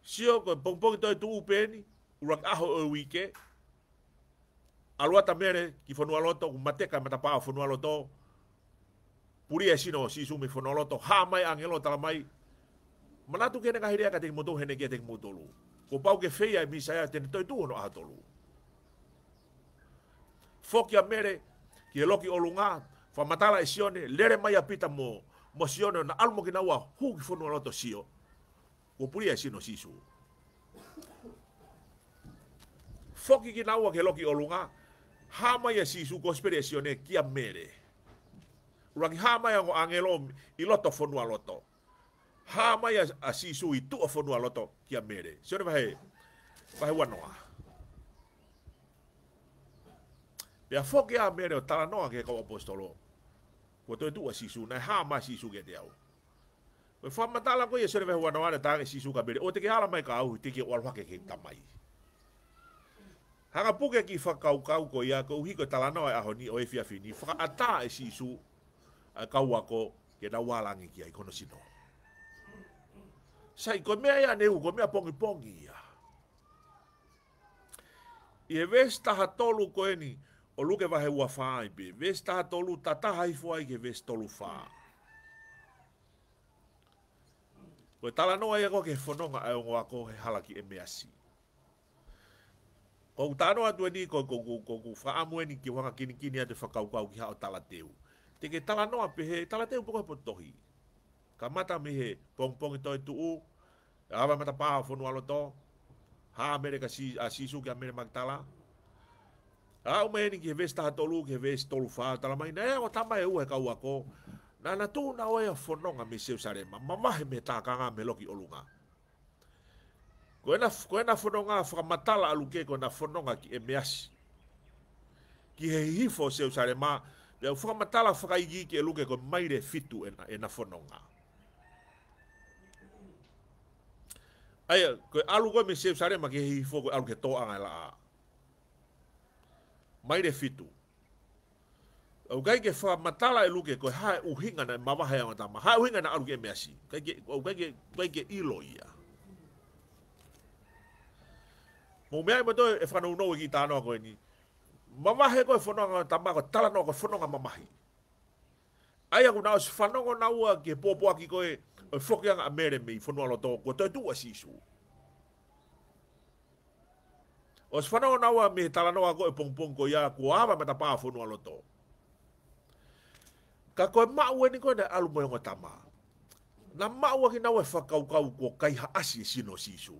Sio ko pong pong to tu upeni urak aho o wike. Aluata mere ki fonu aloto ku mateka mata pa fonu aloto. Puri e sino si sumi fonu aloto ha mai angelo tala mai. Mana tu kene kahiria ka te motu hene ke te motolu. Ko pau ke feia e mi sa ya ten to tu no atolu. Fokia mere ki e loki olunga fa matala e sione lere mai apita mo mo sione na almo ki na wa hu ki fonu aloto sio. 我不也 sino sisu. Foki ki ke loki olunga, hama ya sisu konspirasione ya kia mere. hama yang o angelo i fonua loto. Hama ya asisu itu tua fonua loto kia mere. Sione vahe, vahe wanoa. Ya foki a mere o talanoa ke kau apostolo. Kotoe itu sisu, na hama sisu ke te O fa matala ko ye sere ve huana ta tanga si suka bele. O te ke hala mai ka au te ke wal hake ke tamai. Haka puke ki fa kau kau ko ia ko uhi ko tala no ai e ahoni o efia ni. Fa ata e si su kau ako ke na wala ngi ki ai kono sino. Sai ko mea ne u ko mea pongi pongi ia. Ie vesta ha tolu ko eni o luke vahe ua faa ibe. Ves taha tolu tataha ifu ai ke ves tolu faa. Ko e tala noa ia ko ke whanonga ai ongo ako he halaki e measi. Ko u tano atu e ni ko ko ko ko ko whaamue ni ki wanga kini kini atu whakaukau ki hao tala teu. Te ke tala noa pe he tala teu poko po tohi. Ka mata me he pong pong i toi tu u, awa mata paha o whanu aloto, haa mere ka si, a sisu ki a mere magtala. A ume ni ki he vesta hatolu, ki he vesta tolu whaa, tala mai, ne, o tamai e ua he kau ako. Ko na na tu na o ya fo nga mi se sare ma mama he me ta ka nga me loki olunga ko na ko na fo nga fa matala alu ke ko na fo nga ki e me asi ki he hi fo se sare ma be fo matala fa ka igi ke lu ke ko mai re fitu e na e na fo nga ai ko alu ko me se sare ma ki hi fo ko alu ke to anga e la mai re fitu o kai ke fa matala e luke ko ha u hinga na mama ha ma tama ha u hinga na aru ke mesi kai ke o kai ke kai ke i lo ia mo me ai mato e fa no no ki ta no ko ni mama he ko fo no ga tama ko tala no ko fo no ga mama hi ai aku na o fa no ko na u ke po po ki ko e fo ke ga mere mi fo no lo to ko to tu a si su O sfano na wa me talanoa ko e pongpong ko ya ko ava mata pa fo no lo to. Ka koe maua ni koe na alu mo Nam tama. Na mau ki kau whakaukau ko kai haasi e sino sisu.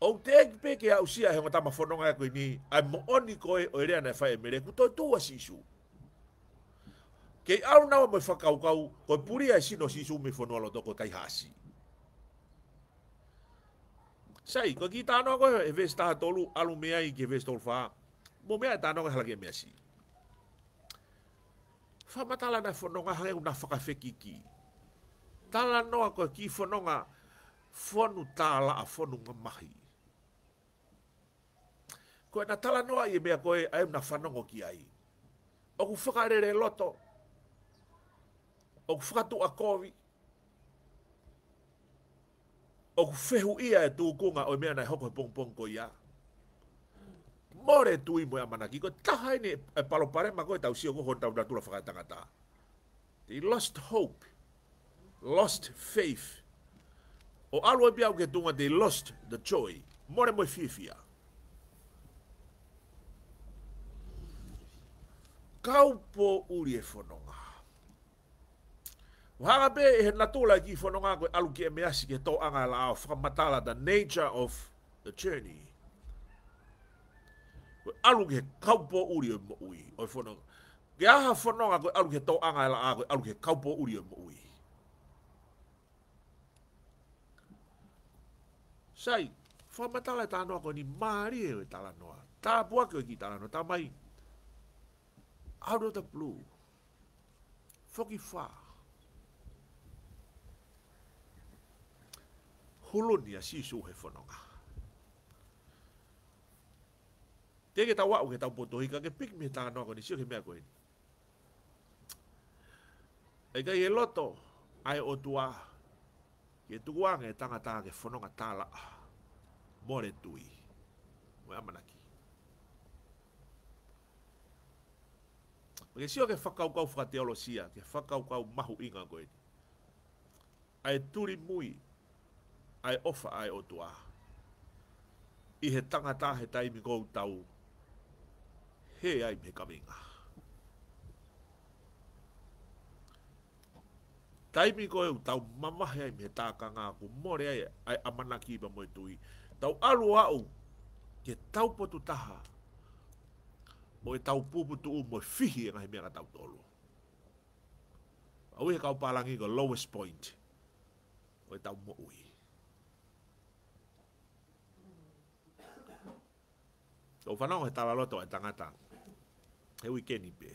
O te eki peke au sia he ngatama whanonga e koe ni, ai mo oni koe o e rea na whae mere ku tua sisu. Kei au nawa kau kau koe puria sino sisu me whanua toko kai haasi. Sai, koe ki tānoa koe e vesta tolu alu mea i ke vesta tolu Mo mea e tānoa koe halake mea sisu. whamatala na whanonga hae una whakawhekiki. Tala noa koe ki whanonga whanu tāla a whanu mahi. Koe na tala noa i mea koe ae una whanongo ki ai. Oku whakarere loto. Oku whakatu a kovi. Oku whehu ia e tūkunga o mea nai hoko he pongpong ko iaa more tu i moa mana ki ko taha ini e, e palo pare ma ko e tau sio ko honda una tula whakatangata. They lost hope, lost faith. O alo e biau ke tunga they lost the joy. More moe fifia. Kaupo uri e whanonga. Wahanga pe e he natula ki whanonga koe alu ki e measi ke tō anga la au whakamatala the nature of the journey alu ke kaupo uri o e mo ui. Oi fono. Ke aha fono ngako alu ke tau anga ila e ako alu ke kaupo uri o e mo ui. Sai, fwa matala ta anoa ko ni maari e we tala noa. Ta apua ke ki tala noa, ta mai. Out of the blue. Foki fa. Hulun ya si suhe fono ngako. Te ke tawa uke tau poto hika ke pik me tanga noa koni, sio ke mea koe ni. E kai e loto, ai o tua, ke tukua nge tanga tanga ke whanonga tala, more tui, moe amanaki. Ke sio ke whakau kau whakateolosia, ke whakau kau mahu inga koe ni. Ai turi mui, ai ofa ai o tua. I he tangata he taimi koutau tau he ai me kaminga. Taimi ko eu tau mamahe ai me tāka ngā ku more ai, ai amanaki iba moe tui. Tau alu au ke tau potu taha mo e tau pupu tu mo e fihi e ngahi mea tau tolu. Au e kau palangi ko lowest point mo e tau mo ui. Tau whanau he tala loto e tangata he weekend be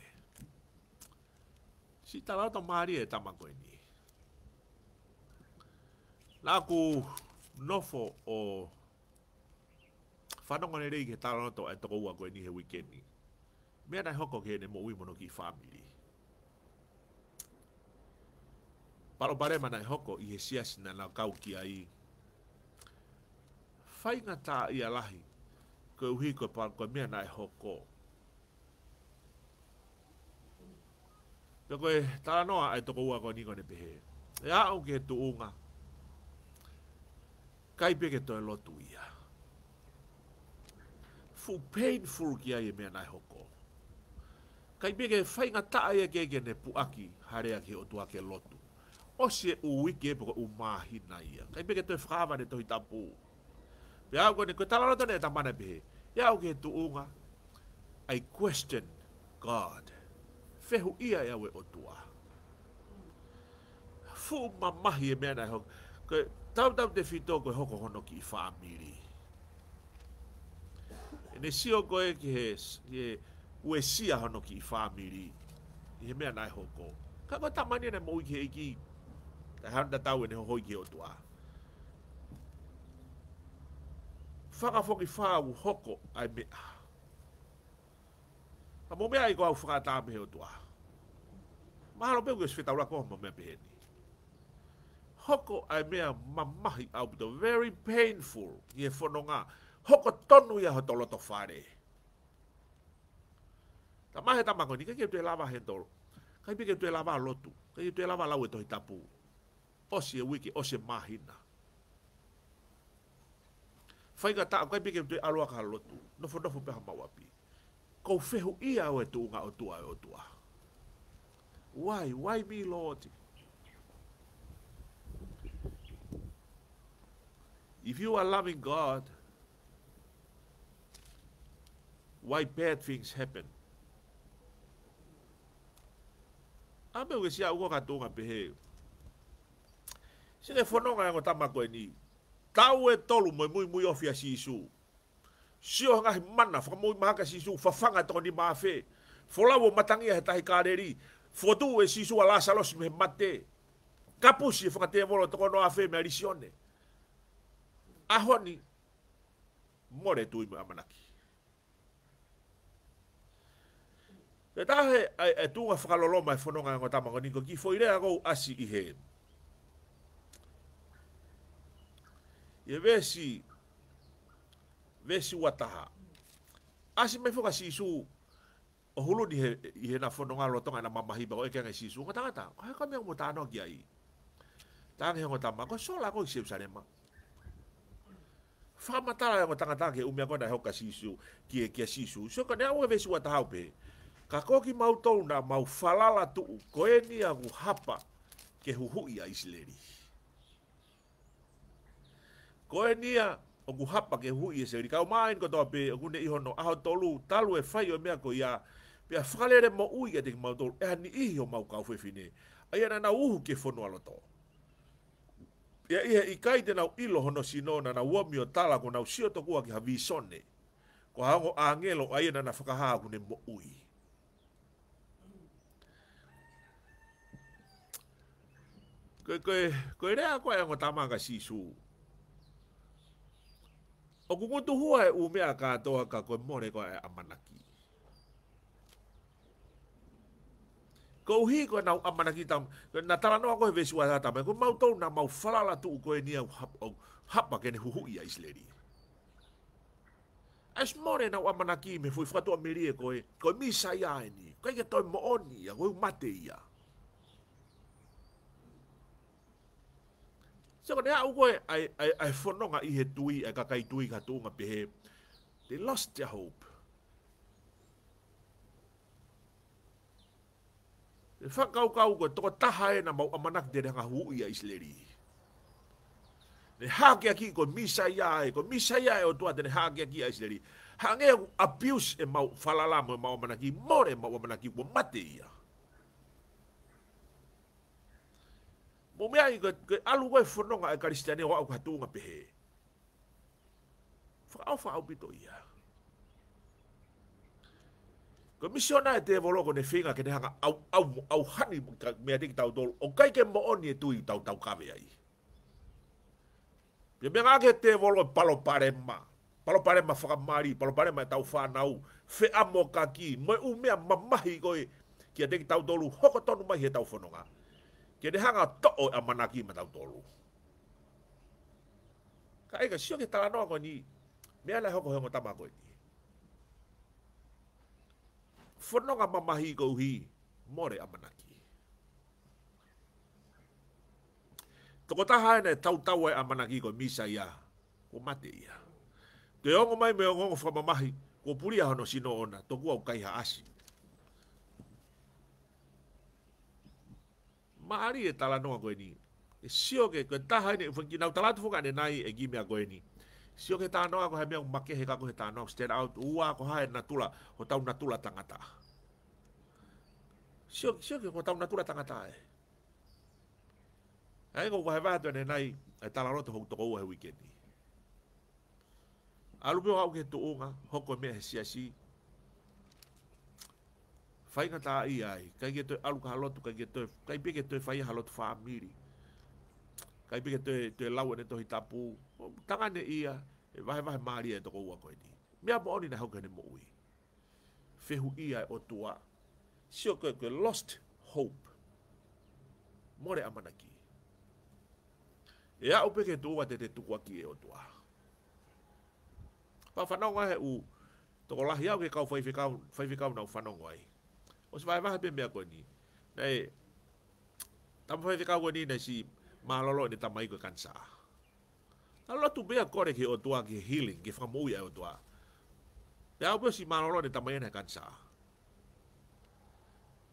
si tala to mari e tama ko ni la ku nofo o fa no ngone rei ke tala to e to ko ko ni he weekend ni me na hoko ke ne mo wi mono ki family Paro pare mana hoko i he sias na na kau ki ai. Whainga tā i alahi, ko uhi ko pa ko mea na hoko. Paro Pe koe tala noa ai toko ua koe niko ne pehe. E a au ke tu unga. Kai peke toi lotu ia. Fu painful ki ai e mea nai hoko. Kai peke fai nga taa ia ke ke ne puaki harea ke o tua ke lotu. O se ui ke poko umahina ia. Kai peke toi whakawa ne toi tapu. Pe au koe ni koe tala noa tane e tamana pehe. E au ke tu unga. I question God fehu ia ia we e otua. Fu ma mahi e mea nai hoko. Koe tau tau te fito koe hoko hono ki i whaamiri. E ne sio koe ki he, he ue sia hono ki i whaamiri. I he mea nai hoko. Ka koe ta mani ane mou ki he iki. Ta handa tau e ne hoi ki otua. Whakafoki whaau hoko ai mea. A mō mea i kua whakata ame heo tua. Mahalo mea kua sweta rako hama mea piheni. Hoko ai mea mamahi au bito very painful i e whono ngā. Hoko tonu i aho toloto whare. Ta mahe ta mangoni, kai kia tue lava he tolo. Kai pike tue lava lotu. Kai kia tue lava lau e tohi tapu. Osi e wiki, osi e mahina. Whainga ta, kai pike tue aloa ka lotu. Nofo nofo peha mawapi. Kai kou fehu ia o e tuunga o tua o tua. Why, why me, Lord? If you are loving God, why bad things happen? Ame uke sia uko katunga pehe. Sile fononga yango tamako eni. Tau e tolu moi mui mui ofia si isu. sio nga mana fa mo maka si su fa fanga to ni mafe fo la wo matangi he tai kareri fo tu e si su ala salo si me mate kapusi fo e ka te volo to no afe me alisione ahoni more tu i mana ki e ta he e tu nga fa lo lo mai fo no nga ngota ma ni ko ki fo ire ago asi i he Ye vesi, vesi ua taha asi mai foka sisu o hulu ni he, he na fono ngā lo tonga na mamahi bako e kenga sisu ngata ngata ko he kami angu tāno kia i tāngi hongo tāma ko so lako i sebu sanema fa matara yango tanga tanga umia ko na hoka sisu kie kie sisu so ka nea uwe vesi wata haupe ka koki mautou na maufalala tuu koeni agu hapa ke huhui a isleri koenia o ku hapa ke hui e se ni kau mai ko to pe ku ne iho no aho tolu talu e fai o mea ko ia pe a fralere mo ui e te mau tolu e ni i ho mau kau fe fine ai ana na uhu ke fono alo to ia ia i kai te nau ilo hono sino na na uomi o tala ko nau sio to kua ki ha visone ko hango angelo ai ana na fakaha ku ne mo ui Koe, koe, koe rea koe ango tamanga sisu. Koe, O kukutu hua e umea katoa ka koe more koe amanaki. Kau hi koe nau amanaki tam, na taranoa koe vesua ta tamai, koe mautou na mau falala tu u koe nia hapa, hapa kene huhu ia isleri. Es more nau amanaki me fui fatua merie koe, koe misa ia eni, koe ke toi mooni ia, koe mate ia. Koe mate ia. Se kone a ugoe, ai, ai, ai whanonga i he tui, ai kakai tui ka tūnga pehe. They lost their hope. Te whakau ka ugoe, toko taha e na mau amanak dere ngā hu i a isleri. Ne hake aki ko misa ia e, ko misa ia e o tua tene hake aki a isleri. Hange abuse e mau falalamo e mau amanaki, more e mau amanaki ko mate ia. mo mea i ke alu wai whanonga e karistiane o au hatunga pehe. Whaka au whaka au pito ia. Ko misiona e te volo ko ne whinga ke ne hanga au, au, au hani mea tiki tau tolu. O kai ke mo oni e tui tau tau kawe ai. Pia mea ngake te volo e palo parema. Palo parema whakamari, palo parema e tau whanau. Whe amo kaki, mo e umea mamahi koe ki a tiki tau tolu hoko tonu mai he tau whanonga. Pia ke deha nga to'o e amanaki ma tau tolu. Ka eka, sio ke tala noa koni, mea lai hoko hengo tama koni. Fono ka mamahi kou hi, more amanaki. Toko taha ene tau tau e amanaki ko misa ia, ko mate ia. Te ongo mai me ongo fa mamahi, ko puri ahono sino ona, toku au kaiha asin. maari e tala noa koe ni. E sio ke koe taha ne, whanki nau talatu fuka ne nai e gimea koe ni. Sio ke tānoa ko he mea umake he kako he tānoa, stand out, ua ko hae natula, ho tau natula tangata. Sio, sio ke ko tau natula tangata e. e ai ko wahe vahatua ne nai, e tala roto hong toko ua he weekendi. Alupeo hau ke tu unga, hoko e mea he siasi, fai kata ta ai ai kai ke alu ka halo tu kai ke te kai pe ke fai halo tu famiri kai pe ke to te lau ne tohi tapu tanga e ne ia vai vai mari e toko ko ni me a bori na hoka ne mo ui fehu ia o tua sio ko ko lost hope more amana ki e a upe ke to wa te te tu kwa ki e o tua pa fa no wa he u toko lahi au ke kau fai fai kau nau fa no wa he o se vai vai bem bem agora ni né tá bom fazer agora ni nesse malolo de e tamaiko kansa alô tu bem agora que o tua que healing que famo ia o tua é o meu se malolo de tamaiko kansa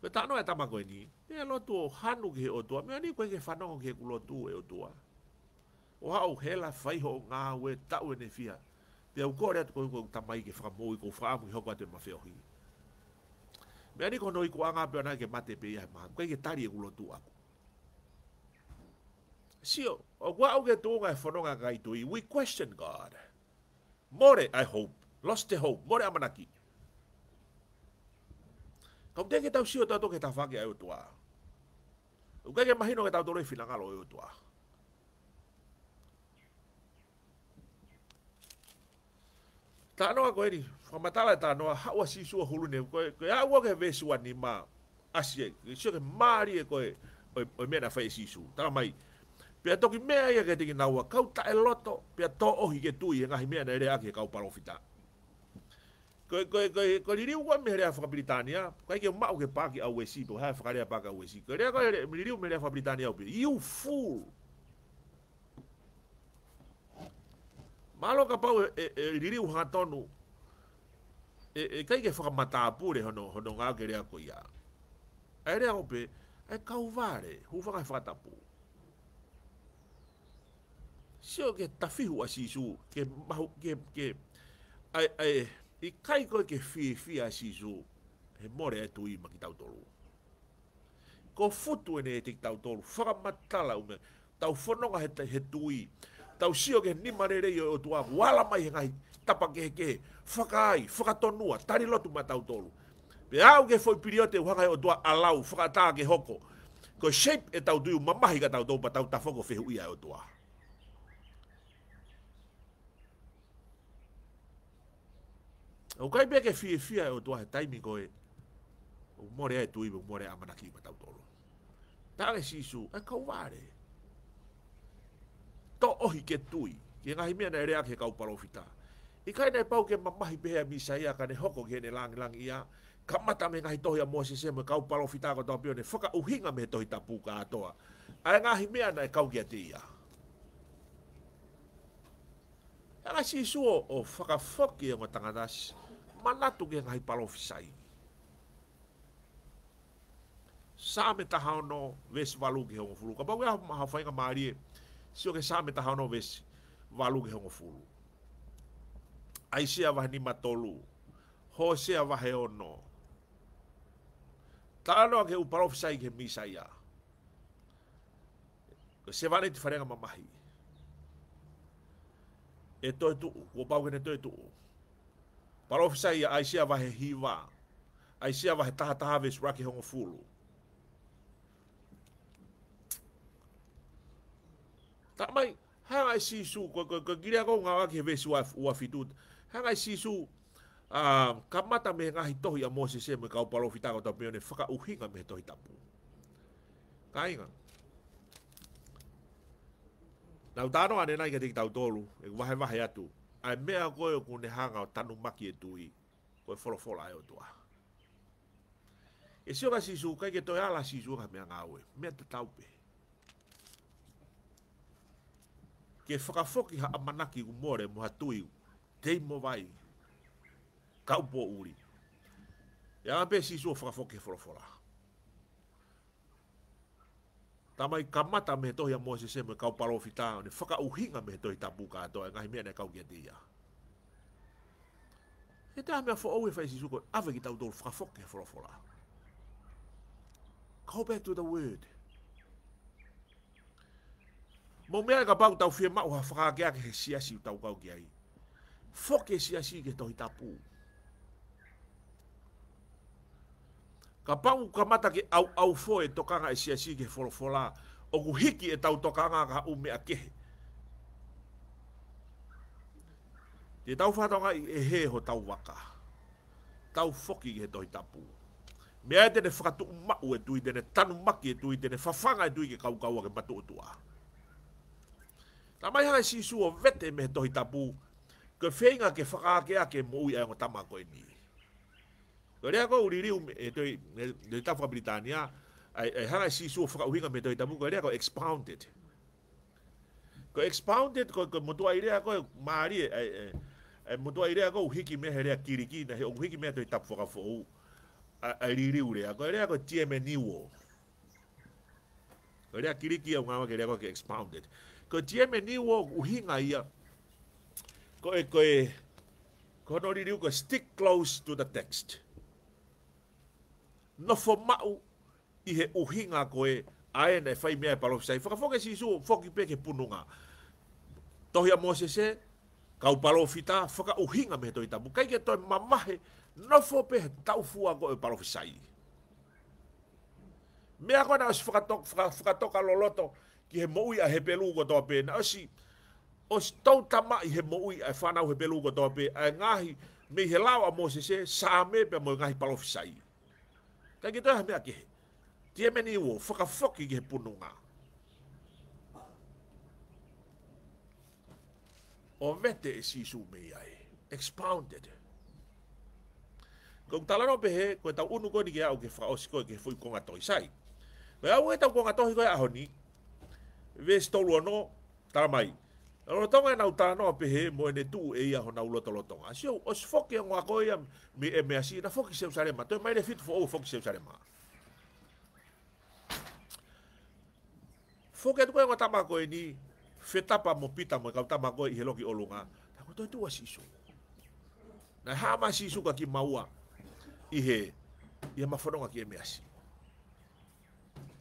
Me tāno e tama koe ni, e alo tu o hanu ki he o tua, mea ni koe ke whanongo ki he kulo tu e o tua. O hao hela whaiho ngā we tau e ne fia, te au kore atu koe koe tamai ki whakamoui, koe whaamu ki hoko atu e mawhi ohi. Mea ni kono i kuanga peo na ke mate pe ia maha. Koe ke tari e kulo tu aku. Sio, o kua au ke tōnga e whanonga kai tui. We question God. More, I hope. Lost the hope. More amanaki. Kau teke tau sio tau ke tau whake au tua. Ukai ke mahino ke tau tōre whilanga lo au tua. Tānoa koe ni. Tānoa koe ni. whamatala e tānoa hawa si sua hulu ne, koe, koe a uoke he vesua ni ma asia, koe sio ke maari e, e koe oi mena whae si su, tā mai. Pia toki mea ia ke tiki naua, kau ta e loto, pia tō ohi ke tui e ngahi mea na ere ake kau parofita. Koe, koe, koe, koe, liriu koe me herea whakabritania, koe ke mau ke pāki au e si, pō hae whakarea pāka au e si, koe rea koe herea, liriu me herea whakabritania au pia, you fool! Malo ka pau e, e, e liriu hatonu, e, e kai ke whaka matāpūre hono, hono ngā kerea ko ia. E rea hope, e kau vāre, hu whaka e whakatapu. Sio ke tawhihu a sisu, ke mahu, ke, ke, ai, ai, i kai koe ke whi whi a sisu, he more e tui maki tau tolu. Ko futu ene e tik tau tolu, whaka matala ume, tau whanonga he, he tui, he tui, tau sio ke ni marere i o tua wala mai ngai tapa ke ke fakai fakatonua tari lotu matau tolu pe au ke foi piriote wanga o tua alau fakata ke hoko ko shape e tau tuu mamahi ka tau tau patau tafoko fehu ia o tua o kai beke fie fie o tua he taimi koe o more ai tuu i mo more amanaki matau tolu tare sisu e kau wale e to ohi ke tui. Ke ngahi mea nei rea ke kauparo fita. I kai nei pau ke mamahi pehea misa ia ka ne hoko ke ne langi langi ia. Ka mata me ngahi tohi a mose se me kauparo fita ko tau pione. Whaka uhinga me tohi tapu ka atoa. Ai ngahi mea nei kau kia te ia. E ngai si suo o whaka whoki e ngatangatas. Manatu ke ngahi paro fisai. Sa me taha ono vesi valu ke hongo furu. Ka pau ea maha whainga maari e. Maha si o ke sa meta hano vesi valu ke hongo fulu ai sia wah ni matolu ho sia wah ono tano ke u prof sai ke misa ya ke se vale ti farenga mamahi e to e tu o pau ne to e tu prof sai ai sia wah hiwa ai sia wah taha taha vesi rakihongo fulu hongo fulu Tak mai, hang ai sisu, kira kau ngah lagi besu wafidut. Hang ai sisu, um, kamata me ngah hitoh ya mosi se me kau palo fitak atau pione, fakah uhi ngah me hitoh hitapu. Kau ingat? Nau tano ane nai kati tau tolu, e wahai wahai atu. Ai mea koe o kune hanga o tanu maki e tui, koe folo folo ae o tua. E sio ka sisu, kai ke toi ala sisu ka mea ngawe, mea te taupe. ke foki ha amanaki u more mo hatui u. Tei mo vai. Ka upo uri. E a pe si suo whakafoki wholawhora. Tamai kamata me tohi a moa se se me kau paro fita ne whaka uhinga me tohi tapu ka atoa. Ngahi mea ne kau kia tia. E te hamea fo owe fai si suko, awe ki tau tolu whakafoki wholawhora. Go back to the word. Go back to the word mo mea ka pau tau fie mau hawha kā kia ke siasi u tau kau kia i. Fok e siasi ke tohi tapu. Ka pau ka mata ke au au fo e tokanga e siasi ke folofola. O ku hiki e tau tokanga ka ume a kehe. Te tau whatonga i e he ho tau waka. Tau foki ke tohi tapu. Mea e tene whakatu umau e tui, tene tanu maki e tui, tene whawhanga e tui ke kau kaua ke patu utua. Tau Ta mai hai si suo vete me tohi tapu. Ke feinga ke whakaakea ke mui ai o tama koe ni. Ko rea ko uri riu e tohi ne tafua Britannia. Ai hai si suo whakauhinga me tohi tapu. Ko rea ko expounded. Ko expounded ko, ko motua i rea ko maari e motua i rea ko uhiki me he rea kiriki. Na he uhiki me tohi tapu whakafou. Ai riri urea. Ko rea ko tieme niwo. Ko rea kiriki au ngawa ke rea ko ke expounded. Ko rea ko expounded ko tie me ni wo uhinga ia ko e ko e ko no riu ko stick close to the text no fo mau i he uhinga ko e a e ne fai mea e palo fisai fo ka fo ke si su fo ki pe ke punonga tohi a mose se ka u palo fita fo ka uhinga me toita bu kai ke to mamahe no fo pe tau fua ko e palo fisai me ako na fo ka tok fo ka tok a lo loto lo ki he mo'u ia he pelu ko tō pē. Nā si, o si tau tama i he mo'u ia e whanau he pelu ko tō pē. Ai ngāhi, me he lau a mōse se, sā me pe mo'u ngāhi palofisai. Kai ki tōi hamea ki he. Ti e meni uo, whakawhoki ki he punu ngā. O vete e sisu me iai. Expounded. Kau tala no pehe, koe tau unu koe ni ke au ke whaosiko e ke fui konga toi sai. Koe au e tau konga toi koe ahoni, ves tolu ano, taramai. Ro tonga na utano pe he mo ne tu e ia hona ulo tolo tonga. Sio os foki ngwa ko ia mi e me asi na foki se usare ma. To mai fit fo o foki se usare ma. Foki tu ko tama ko ni fetapa mo pita mo e ka tama ko i heloki olunga. Ta ko to tu asiso. Na ha ma sisu ka ki maua. I he ia ki e me asi.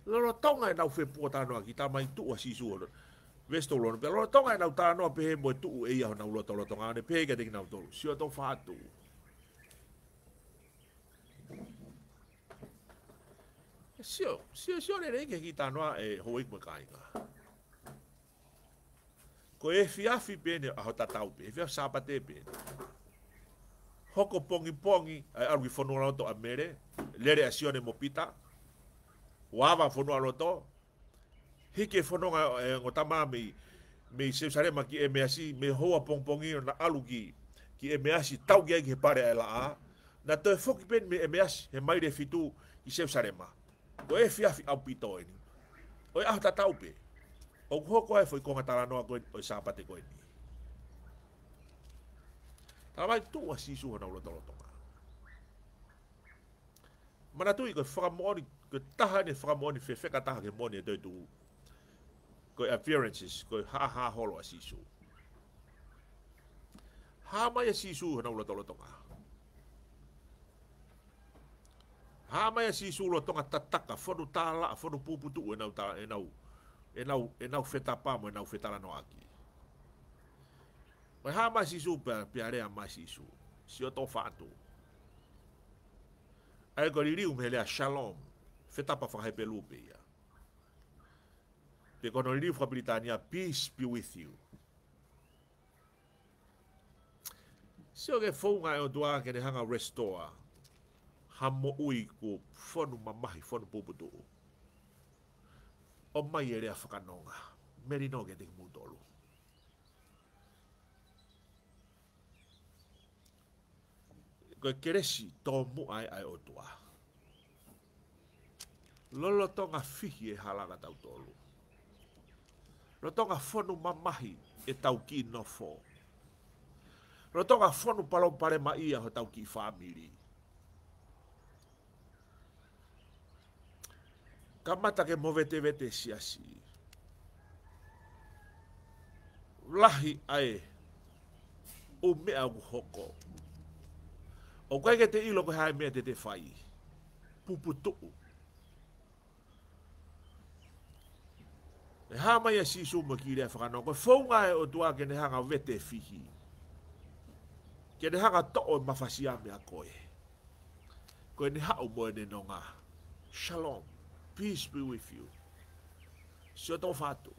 Lolo tonga e nau fe pua tānoa ki tā mai tuu a sisu o vesto lono. Pe lolo tonga e nau tānoa pe he moe tuu e iha o nau lota o lotonga ane pe hega tekinau tolu. Si o tō whātu. Sio, sio, sio le reike ki tānoa e hoi kua kāinga. Ko e fiafi pene a hota tau pe, e fiafi sāpate pene. Hoko pongi pongi, a arwi fonu rauto a mere, lere a sione mo pita, wava fono alo to hike fono nga eh, tama mi mi se sare ma ki e MSC me hoa pong pongi na alugi ki e MSC tau ge ge pare ala a na to foki pen mi e MSC he mai de fitu i se sare ma do e fia fi au pito ni o ah ta tau pe o ho ko e foi ko ngata no ko o sa pate ko ni tama tu asi su na lo to lo to mana tu i ko fra morning 佢得閒你發摩你飛飛架得閒嘅摩你對賭，佢 appearances 佢哈哈可來係數，哈咪嘅係數可能我哋懂啊，哈咪嘅係數我懂啊，得得啊，分到打啦，分到布布都會鬧打，會鬧會鬧會鬧飛打巴，會鬧飛打啦鬧 aki，咪哈咪係數變變咧哈咪係數，少多發到，係佢哋呢個咩咧？Shalom。fetapafar repelubeia. Pegono o livro a Britânia Peace Be With You. Se alguém for um aerodoa que ele hanga restore, hamo uiku, fono mamahi, fono bubudu. O mai ele a whakanonga, meri no ke te mundolu. Koe keresi tō mu ai ai o tua. lolo tonga fihi e halanga tau tolu. Rotonga fonu mamahi e tau ki no fo. Rotonga fonu palon pare ma ia ho tau ki family. Kamata ke movete vete siasi. Lahi ae o mea u hoko. O kwa ke te ilo ko hae mea te te fai. Puputu'u. Puputu'u. e ha mai e si su ma ki rea whakano, koe whaunga e o tua ke nehanga vete fihi, ke nehanga to'o e mawhasi mea koe, koe ne hau moe ne nonga, shalom, peace be with you, si o tau whātu.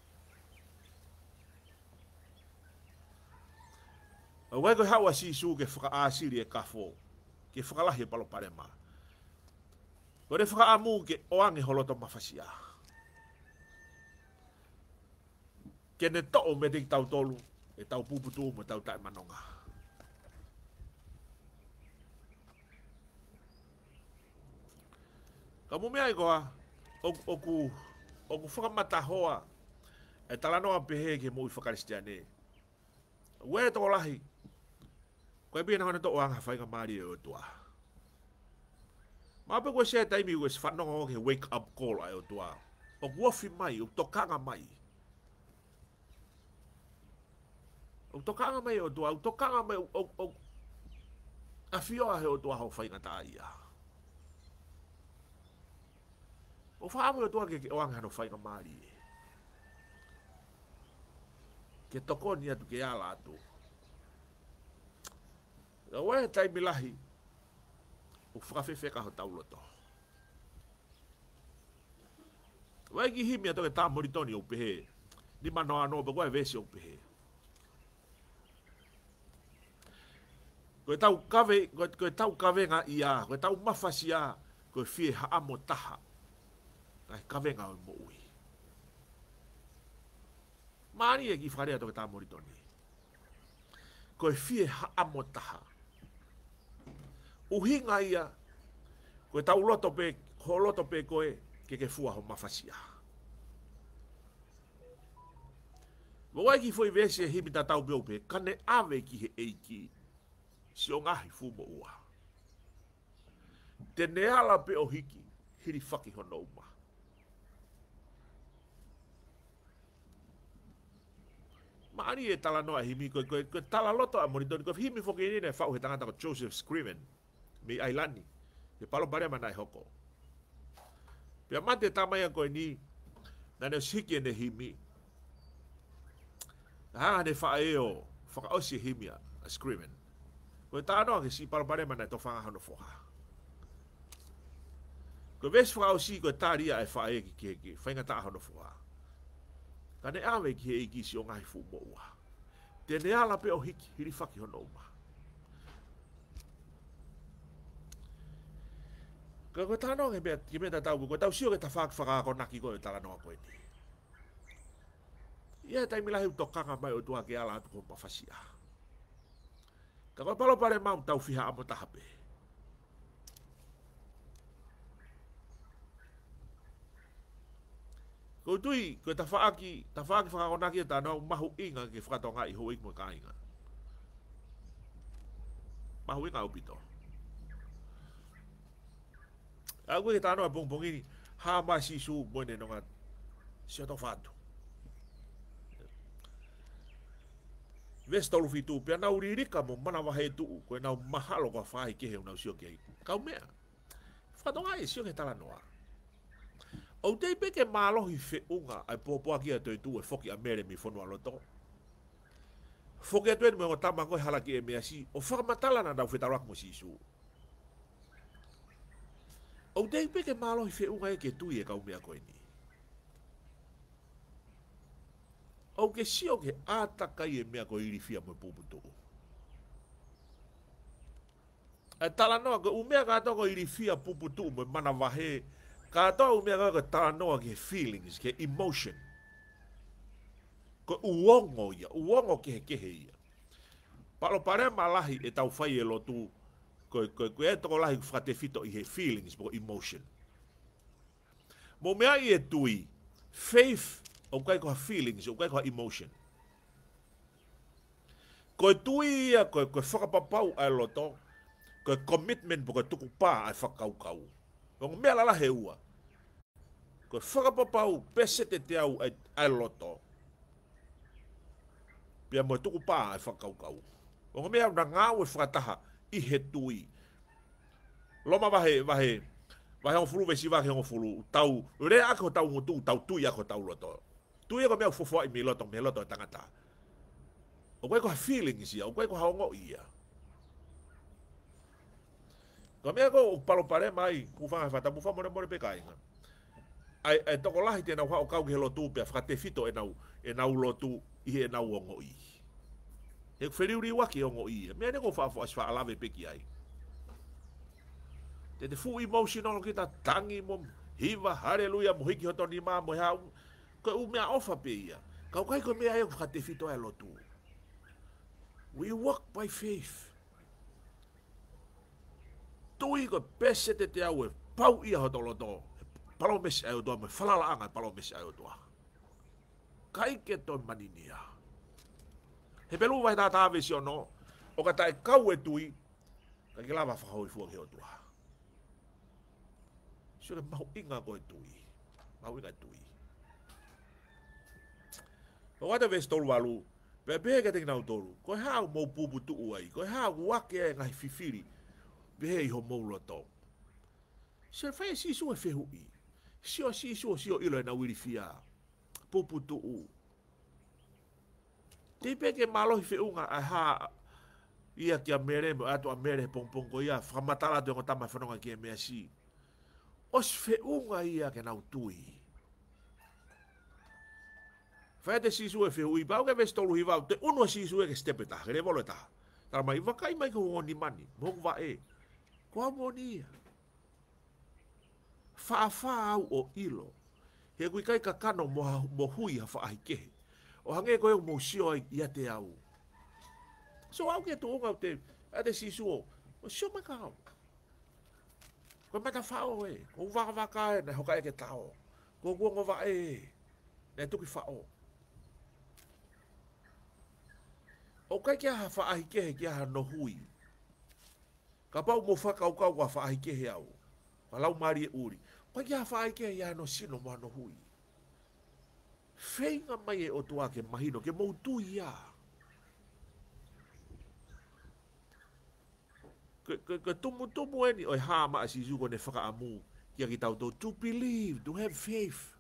A wai koe hau a si su ke whaka āsiri e kafo, ke whakalahi e palo parema, Kore whaka amu ke oange holoto mawhasi aha. tene tau me ding tau tolu e tau puputu me tau tae manonga. Ka mu ai ikoa, oku, oku, oku whakamata hoa e talanoa pehe ke mui whakaristiane. Ue e toko lahi, koe bie na hana toko anga whainga maari e o tua. Ma pe koe sea taimi ue whanonga o ke wake up call ai o tua. O guafi mai. O tokanga mai. o toka nga mai o tua, o toka nga mai o, o, a fio a he o tua hau fai nga tai a. O wha amu o tua ke o anghano fai nga maari e. Ke toko ni atu ke ala atu. Nga wai he tai milahi, o whakawhewhe ka ho taulo to. Wai ki himi ato ke tā moritoni o pehe, ni manoa no, pe kua e vesi o pehe. koe tau kawe, koe, koe tau kawe ngā i a, koe tau mawhasi a, koe fie haa mo taha. Kai kawe ngā o mo ui. Māni e ki whakarea toke tā moritoni. Koe fie haa mo taha. Uhi ngā i a, koe tau loto pe, ho loto pe koe, ke ke fua ho mawhasi a. Mo wai ki fwoi vese hibita tau beo pe, kane ave ki he eiki. Kane ki se o ngahi fumo ua. Te neala pe o hiki, hiri whaki hono uma. Ma ani e tala noa himi, koe, koe, koe tala loto a monitoni, koe himi whoki nene whau he tangata ko Joseph Scriven, me Ailani, he palo pare mana e hoko. Pia mate tamai a koe ni, nane siki ene himi. Ha, ne whae o, whaka osi e himi a, a Scriven. Scriven. Ko e ta no ke si par pare mana to fanga no foha. Ko ves fra o si ko ta ri ai fa ai ki ki fanga ta no foha. Ka ne ave ki e ki si onga fu mo wa. Te ne ala pe o hiki hiri fa ki hono ma. Ka ko ta no ke be ki me ta ta ko ta si o ke ta fa fa ka ko naki ko e ta la no ko ni. Ia taimilahi utokanga mai utuake ala atu kumpa fasiaa. Ka kwa palo pare maam tau fiha amo tahape. Ko tui, ko ta whaaki, ta whaaki whakakonaki e tānau mahu inga ke whakato ngai hoa ikmo ka inga. Mahu inga upito. Aku e tānau a pungpungini, haa mai si su mwene nonga siatofatu. Vesta lufi tu pe na uri mo mana wa he tu ko na mahalo ko fa ke he na sio ke ka me fa do ai sio ke tala noa o te pe ke malo hi fe unga ai po po ki te tu e foki a mere mi fono alo to foki te me ta ma ko hala ki e me asi o fa ma tala na da fe tarak mo si su o te pe ke malo hi fe unga e ke tu e ka me ko ni au ke si o ke ātaka e mea ko iri fia mwe pūputu. E, e tala noa, ke umea katoa ko iri fia pūputu mwe mana wahe, katoa umea katoa ke tala noa ke feelings, ke emotion. Ko uongo ia, uongo kehe kehe ia. Palo pare malahi e tau fai e lotu, ko e koe koe e toko lahi kufate fito i he feelings, mo emotion. Mo mea i e tui, faith, o kai ko feelings o kai ko emotion ko tui ia ko ko fora papa o loto ko commitment bo ko tuku pa a fa kau kau o me la la heua ko fora papa o pese te te au a loto pia mo tuku pa a fa kau kau o me na nga o fra taha i he tui loma vahe vahe vahe on fulu vesi vahe on fulu tau re ako tau mo tu tau tui ako tau loto tu ia e ko mea fofoa i milo tong melo tong e tangata. O kwe ko ha feeling si ia, o kwe ko ha ongo ia. Ko mea ko palopare mai, kufanga fata, mufa mone mone pe kainga. Ai, ai toko lahi te nau hao kauke helo tupe, a whakate fito e nau, e nau lotu i e nau ongo i. He kferi uri waki ongo i, mea ne ko fafo asfa alave peki ai. Te te fu emotional ki ta tangi mom, hiva, hareluia, mohiki hoto ni maa, mohi hao, ko u me ofa pe ia ka kai ko me ia e ka te fito ai e lotu we walk by faith tu i ko pese te te au e pau ia ho tolo to palo mes ai do me fala la anga palo mes ai do kai ke to maninia he pelu vai ta ta visiono o ka tai kau e tui ka ke lava fa hoi fuo ke o tua sio le mau inga ko e tui mau inga tui o ata ves tolu alu pe pe ke te na tolu ko ha mo pu pu tu ai ko ha wa ke ngai fifiri be he ho mo lo to se fa si su e fehu i si o si su si o ilo e na wiri fia pu pu tu u te pe ke malo fi unga a ha ia ki a mere mo ato a mere pom pom ko ia fa matala de ngota ma fa no ki e me si os fe unga ia ke na tu i Fai te sisu e whihui, bau ke vese tolu hiwau, te unu e sisu e ke stepe ta, kere bolo ta. Tara mai, wakai mai ke hongo ni mani, mōku wa e, kua mō ni ia. Whaafā au o ilo, he kui kai ka kano mo hui ha whaahi kehe. O hange ko koeo mo sio ai ia te au. So au ke tu unga te, a te sisu o, mō sio mai ka au. Koe mai ka o e, kua waka waka e, ne hoka e ke tao. Kua kua ngō e, ne tuki whao. Kua o kai kia ha whaahi kehe kia ha no hui. Ka pau mo whakaukau ka whaahi kehe au. Ka lau mari e uri. Ka kia ha whaahi kehe ia no sino ma no hui. Whainga mai e o tua ke mahino, ke moutu ia. Ka tumu tumu eni oi hama a sisu kone whakaamu. Kia ki tau tau, to believe, to have faith.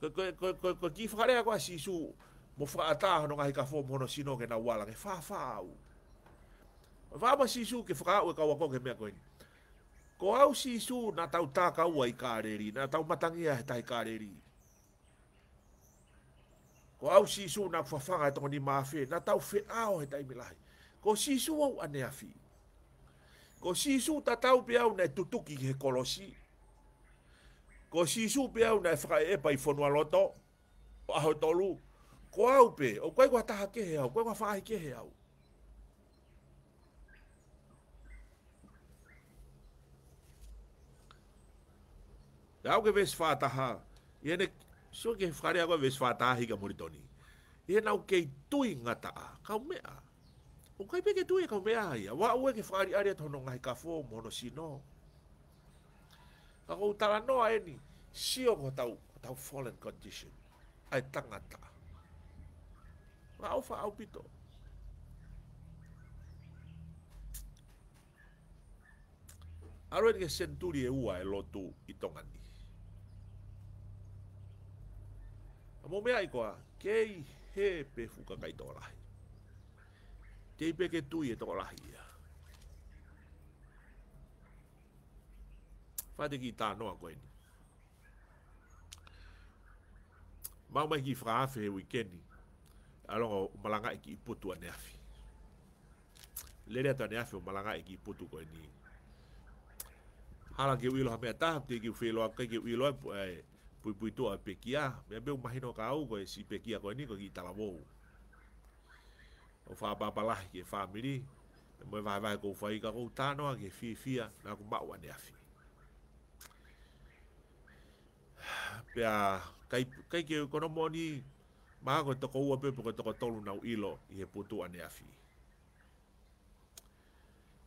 Ka ki whakarea kwa sisu, mo fa ata no ga ka fo mo no sino ke na wala ke fa fa au va ba si su ke fra o ka wa ko ke me ko ni ko au si su na tau ta ka wa i ka re ri na tau matangi a ta i ka re ri ko au si su na fa fa ga to ni ma fe na tau fe a o ta i mi lai ko si su o ane a fi ko si su ta tau pe au na tutuki ke kolosi ko si su pe au na fra e pa i fo no loto Aho tolu, ko au pe o koe ko taha ke he au koe ko whaahi ke he au Te au ke vesi whātaha, i ene, sua ke whare aua vesi whātaha hika moritoni. I ene au kei tui ngata a, kau mea. O kai peke tui kau mea hai a, wā ue ke whare aria tono ngai ka fō mono sino. Ka kou tala noa eni, sio ko tau, tau fallen condition, ai tangata a. Wa au au pito. Aroe ni ke senturi e ua e lotu i tongani. A mo mea i koa, kei he pe fuka kai tō rahi. Kei pe ke tui e tō rahi ia. Whaite ki tā noa koe ni. Mau mai ki whaafe he wikeni. alonga malanga e ki ane afi lele ato ane afi o malanga e ki i potu koe ni hala ke uiloha mea taha te ki uwheloa kai ke uiloa e pui pui pekia mea meu mahino ka au koe si pekia koe ni koe ki tala wou o whapapalahi ke whamiri e moe vai vai kou whai ka kou tānoa ke whiwhia nā ku mau ane afi pea kai, kai ke kono moni maa koe toko ua pepe koe toko tolu nau ilo i he putu ane afi.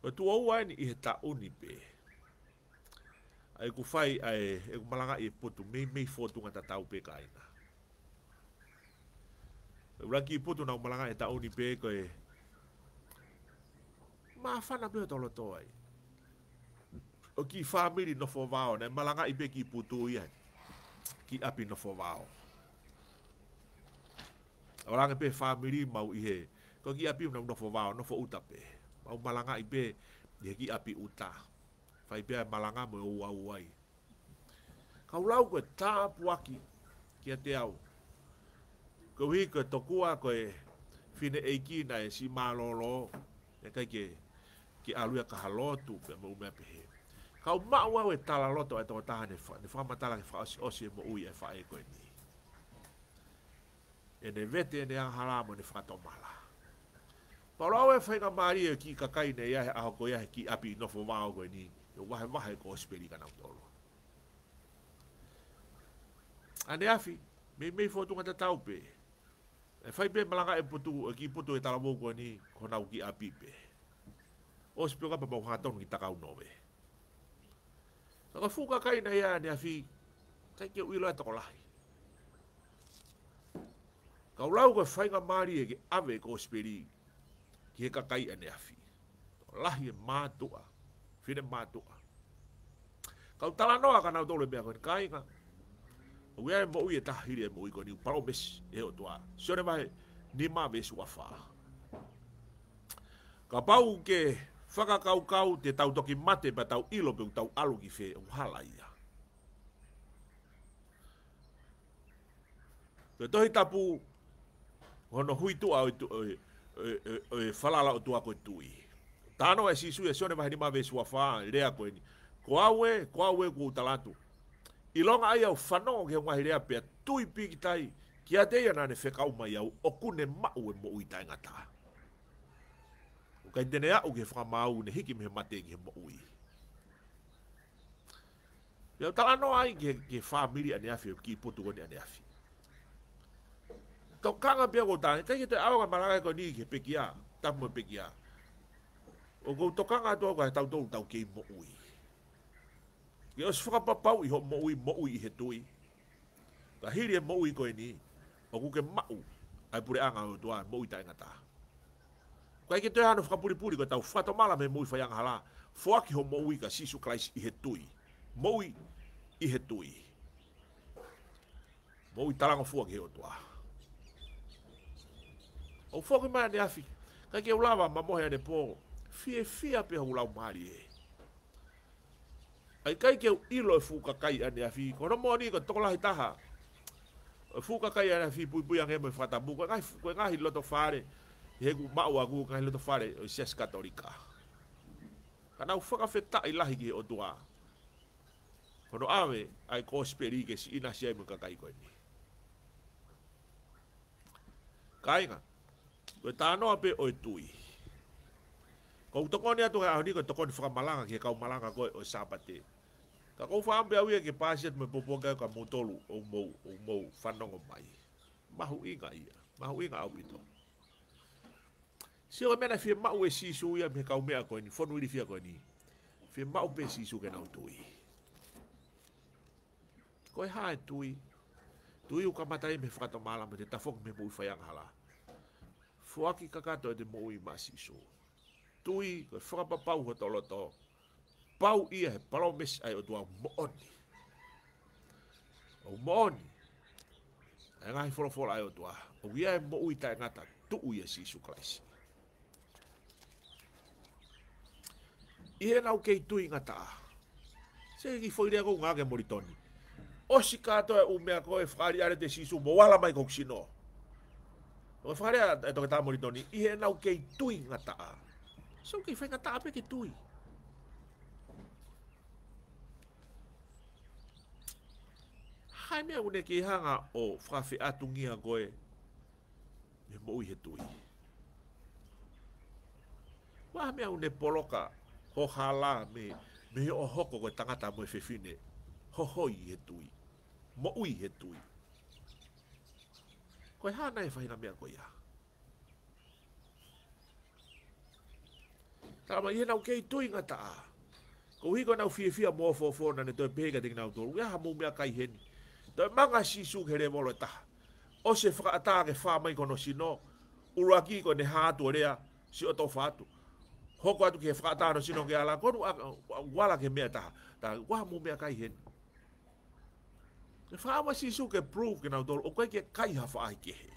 Koe tua ua ni i he ta uni pe. Ai ku fai ai e ku malanga i he putu mei mei fotu ta tau pe ka aina. Uraki i putu nau malanga i ta uni pe koe maa fana pe o tolo ai. O ki family no fo vao ne malanga i pe ki putu iai. Ki api no fo Ki api no fo vao o ranga pe family mau i he ko ki api no fo va no fo uta pe mau malanga i pe i ki api uta fai pe malanga mo wa e wa i ka lau ko ta puaki ki te au ko hi ko to kua ko e fine e ki na e si malolo e ka ke ki alu ya ka halotu pe mo me pe ka ma wa we ta la loto e to ta ne fo ne fo ma ta la fo o si mo u e fa e ko ni e ne vete e ne ahara mo ne whakato mala. Pau rau e whainga maari e ki kakai ne iahe ahoko iahe ki api nofo wāo koe ni, e wahe wahe ko speri kana utoro. A ne afi, me mei fōtunga te tau pe, e whai pe malanga e putu, e ki putu e talamu koe ni, ko nau ki api pe. O speri kapa mau hatonu ki takau nove. Saka fuka kaina ne ne afi, kai ke uilo e toko lahi. Ka rau ka whainga maari e ke ave ko speri ki he kakai ane afi. Lahi e mātua, whine mātua. Ka utala noa ka nau tole mea koe kainga. E ui ae mou e tahiri e mou i koni upalo mes e o tua. Sione mahe ni mā mes wafā. Ka pau ke whakakaukau te tau toki mate pa tau ilo pe tau alu ki whē uhalaia. Pe tohi tapu ono hui tu au tu e falala tu ako tu i tano e sisu e sone mahini mabe sua fa rea ko ni ko awe ko awe ko talatu i longa ai au fano ke ngwa rea pe tu i piki tai ki ate ia nane fe kau mai au o kune ma u e mo u tai ngata ka tene au ke fa mau ne hiki me mate ke mo u i Ya tala no ai ke ke family ani afi ki potu ani afi to kanga pia ko tai kai te au ka maraka ko ni ke pekia tap mo e pekia o go to kanga to ko tau tau tau ke mo ui ye os fuka pa pau i ho mo ui mo ui he tui ta hiri e mo ui ko ni o ku ke mau ai pure anga o tua mo ui tai ngata kai ke te hanu fuka puri puri ko tau fato mala me mo ui fayang hala fuaki ho mo ui ka sisu klais i he tui mo ui i he tui Mau i talanga fua ki he o tuaha o foki mai ni afi ka ke ulava ma mohe ne po fie a pe ulau mari e ai kai ke ilo e fu ka kai ani afi ko no mori ko tokola hitaha e fu ka kai ani afi pui pui ange mo fata e bu ko kai ko ngai lo to fare he ku ma wa ku kai lo to fare o ses katolika kana u foka feta ilahi ge o tua ko no ave ai ko speri ke si ina sia mo ka kai ko ni kai Koe tānoa pe oi tui. Ko utoko ni atu ka ahoni koe toko ni whakamalanga ki kau malanga koe oi sapate. Ka kou whaambe au ia ki pāsiat me popoa kai ka motolu o mou, o mou, whanongo mai. Mahu inga ia, mahu inga au pito. Si o e mena fie mau e sisu ia me kau mea koe ni, whanui ni fia koe ni. Fie mau pe sisu ke nau tui. Koe hae tui. Tui uka matai me whakata malama te tafok me mui whayang halaa fuaki kakato e te mōi masi so. Tui, koe whakapa pau hata o lato. Pau ia he palomes ai o tua mooni. O mooni. E ngahi wholawhola ai o tua. O ia e mōi tai ngata tuu ia si su kaisi. Ie nau kei tui ngata a. Se ki whoirea kou ngake moritoni. O si kato e umea koe whakari are te sisu mo wala mai kong sinoa. O whare a toke tā mori tōni, i he nau kei tui ngā taa. So kei whai ngā taa pe kei tui. Hai mea une kei hanga o whawhi atungi a goe, me mōi he tui. Waha mea une poloka, ho hālā me, me o hoko goe tangata mo e whiwhine, ho hoi he tui, mōi he tui ko e hana e whahina mea ko ia. Tā mai hena o kei tui ngata a. Ko hi ko nau fie fia mōwha o fōna ne toi pēka tingi nau tōru. Ia ha mō mea kai heni. Toi manga si sūk here mōlo e taha. O se whakata ke whā mai kono sino. Ura ki ko ne hātu o rea si o tō whātu. Hoko atu ke whakata no sino ke ala. Kono wala ke mea taha. Tā waha mō mea kai heni. Te whāwa si su ke prūw ke nau tōru, o koe ke kai hawha ai ke he.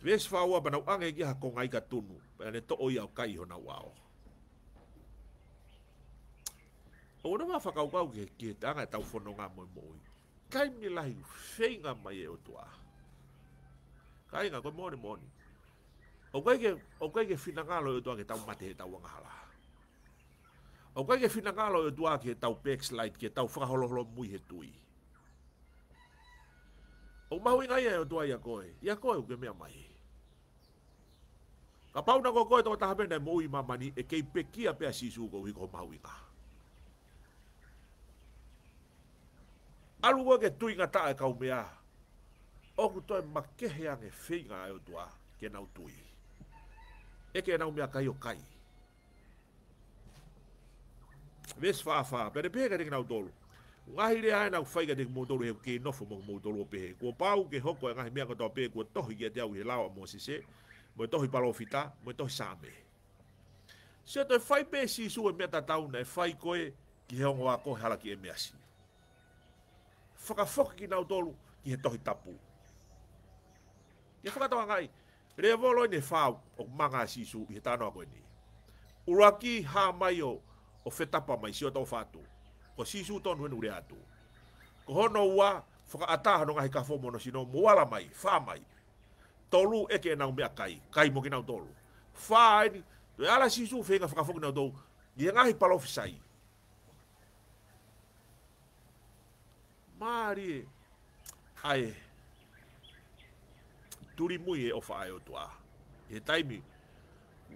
Vies whāwa pa nau ange ki ha kongai ka tunu, pa ne to oi au kai ho nau ao. O wana mā whakau kau ke ke tanga tau whono ngā moi moi. Kai mi lahi whenga mai e o tua. Kai ngā koe moni moni. O koe ke, o koe ke whina ngā loi e o tua ke tau mate he tau wangahalaha. O kai ke fina ngalo e tua ke tau pex light ke tau whakaholoholo mui he tui. O mahu inga ia e tua ia koe. Ia koe uke mea mai. Ka pauna ko koe tō taha mene mo i mamani e kei pekia pea sisu ko hiko mahu inga. Alu ke tui ngā tā e kau mea. Oku toi makehe ange whinga e tua ke nau tui. Eke nau mea kai o kai. Kai. Ves fa fa, pe de pega de na dol. Wahi de ai na fa ga de mo dol he ke no fo mo mo dol pe. Ko pau ke hoko ga mi ga to pe ko to hi ga de au he lao mo si se. Mo to hi pa lo fita, mo to sa e me. Se to fa pe si su me ta ta una fa ko e ki he ngwa ko hala ki e me asi. Fa ka fo ki na dol ki he to hi tapu. Ke fa ka to ga ai. Revolo ne fa o manga si su i ta no ko ni. Uraki ha mai o o fetapa mai si o tau fatu. Ko sisu ton hui nure atu. Ko hono ua whaka ataha no ngahi kafo mono sino muwala mai, wha mai. Tolu eke e nao mea kai, kai mo ginau tolu. Wha aini, tu e ala sisu whenga whaka fokina o tau, i e ngahi palofi sai. Maari e, ae, turi mui e o wha ae o tua. E taimi,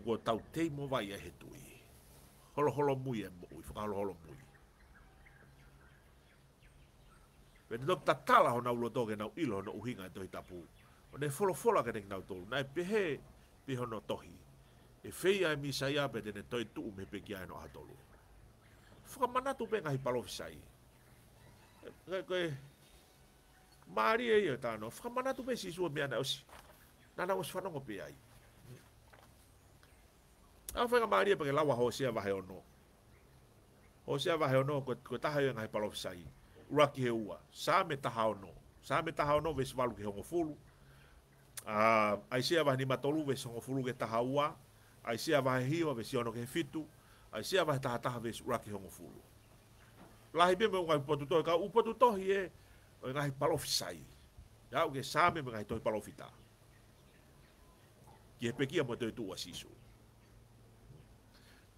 ua tau teimo vai e he tui holo holo mui e mo ui, whakaholo holo mui. Me te nokta tala ho nau lo nau ilo no uhinga e tohi tapu. O ne folo folo ke nek nau tolu, nai pehe piho no tohi. E fei ai e misa ia pe tene toi tuu me peki ai no atolu. Whakamana tu penga hi palo fisai. Koe, koe, maari e iyo tano, whakamana tu me sisua mea na osi. Nana osi whanongo pe ai. Ah, fai ngamari e pangai lawa hosea vahe ono. Hosea vahe ono, koe taha yang e hai palo fisai. Ura ki he ua. Sa me taha ono. Sa me taha ono, vese walu ki hongo fulu. Ah, aisea vahe ni matolu, vese hongo fulu ke taha ua. Aisea vahe hiwa, vese ono ke he fitu. Aisea vahe taha taha, vese ura ki hongo fulu. Lahi bie me ngai upotu tohi, ka upotu tohi e, e ngai palo fisai. Ya, uke sa me ngai tohi palo fita. Ki he pekia mo tohi tuwa sisu. Ha,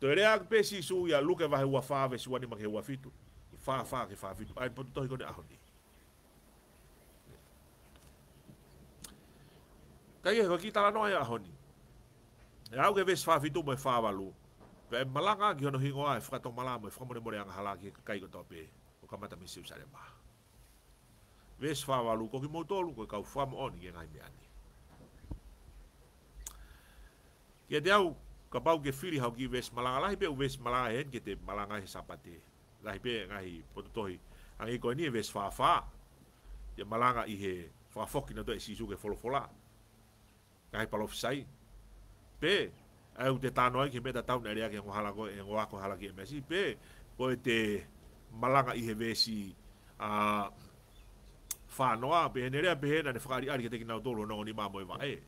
to rea pe si su ya lu ke va hua fa ve su ani ma ke hua fitu fa fa ke fa fitu ai pon to ko ne a honi ka ye ko kita la no ya e honi ya e u ke ve fa fitu mo fa va lu ve malanga ki no hingo ai fra e to malama fra mo mo ya hala ki ka i ko to pe o ka mata mi si sa le ma ve fa va lu ko ki mo to lu ko ka fa mo oni ke ngai me ani Kia te au, ka pau ke whiri hau ki wes malanga lahi pe u wes malanga hen ke te malanga he sapate lahi pe ngahi pototohi ang i e koe ni e wes whaafa ia malanga i he whaafoki na e sisu ke folofola ngahi palofisai pe ai u te tano ai ke meta tau na rea ke ngohala ko e ngohako hala ki e mesi pe ko e te malanga i he wesi a uh, whanoa pe he nerea pe he na ne whakari ari ke teki nao tolo nao ni mamoe wa e eh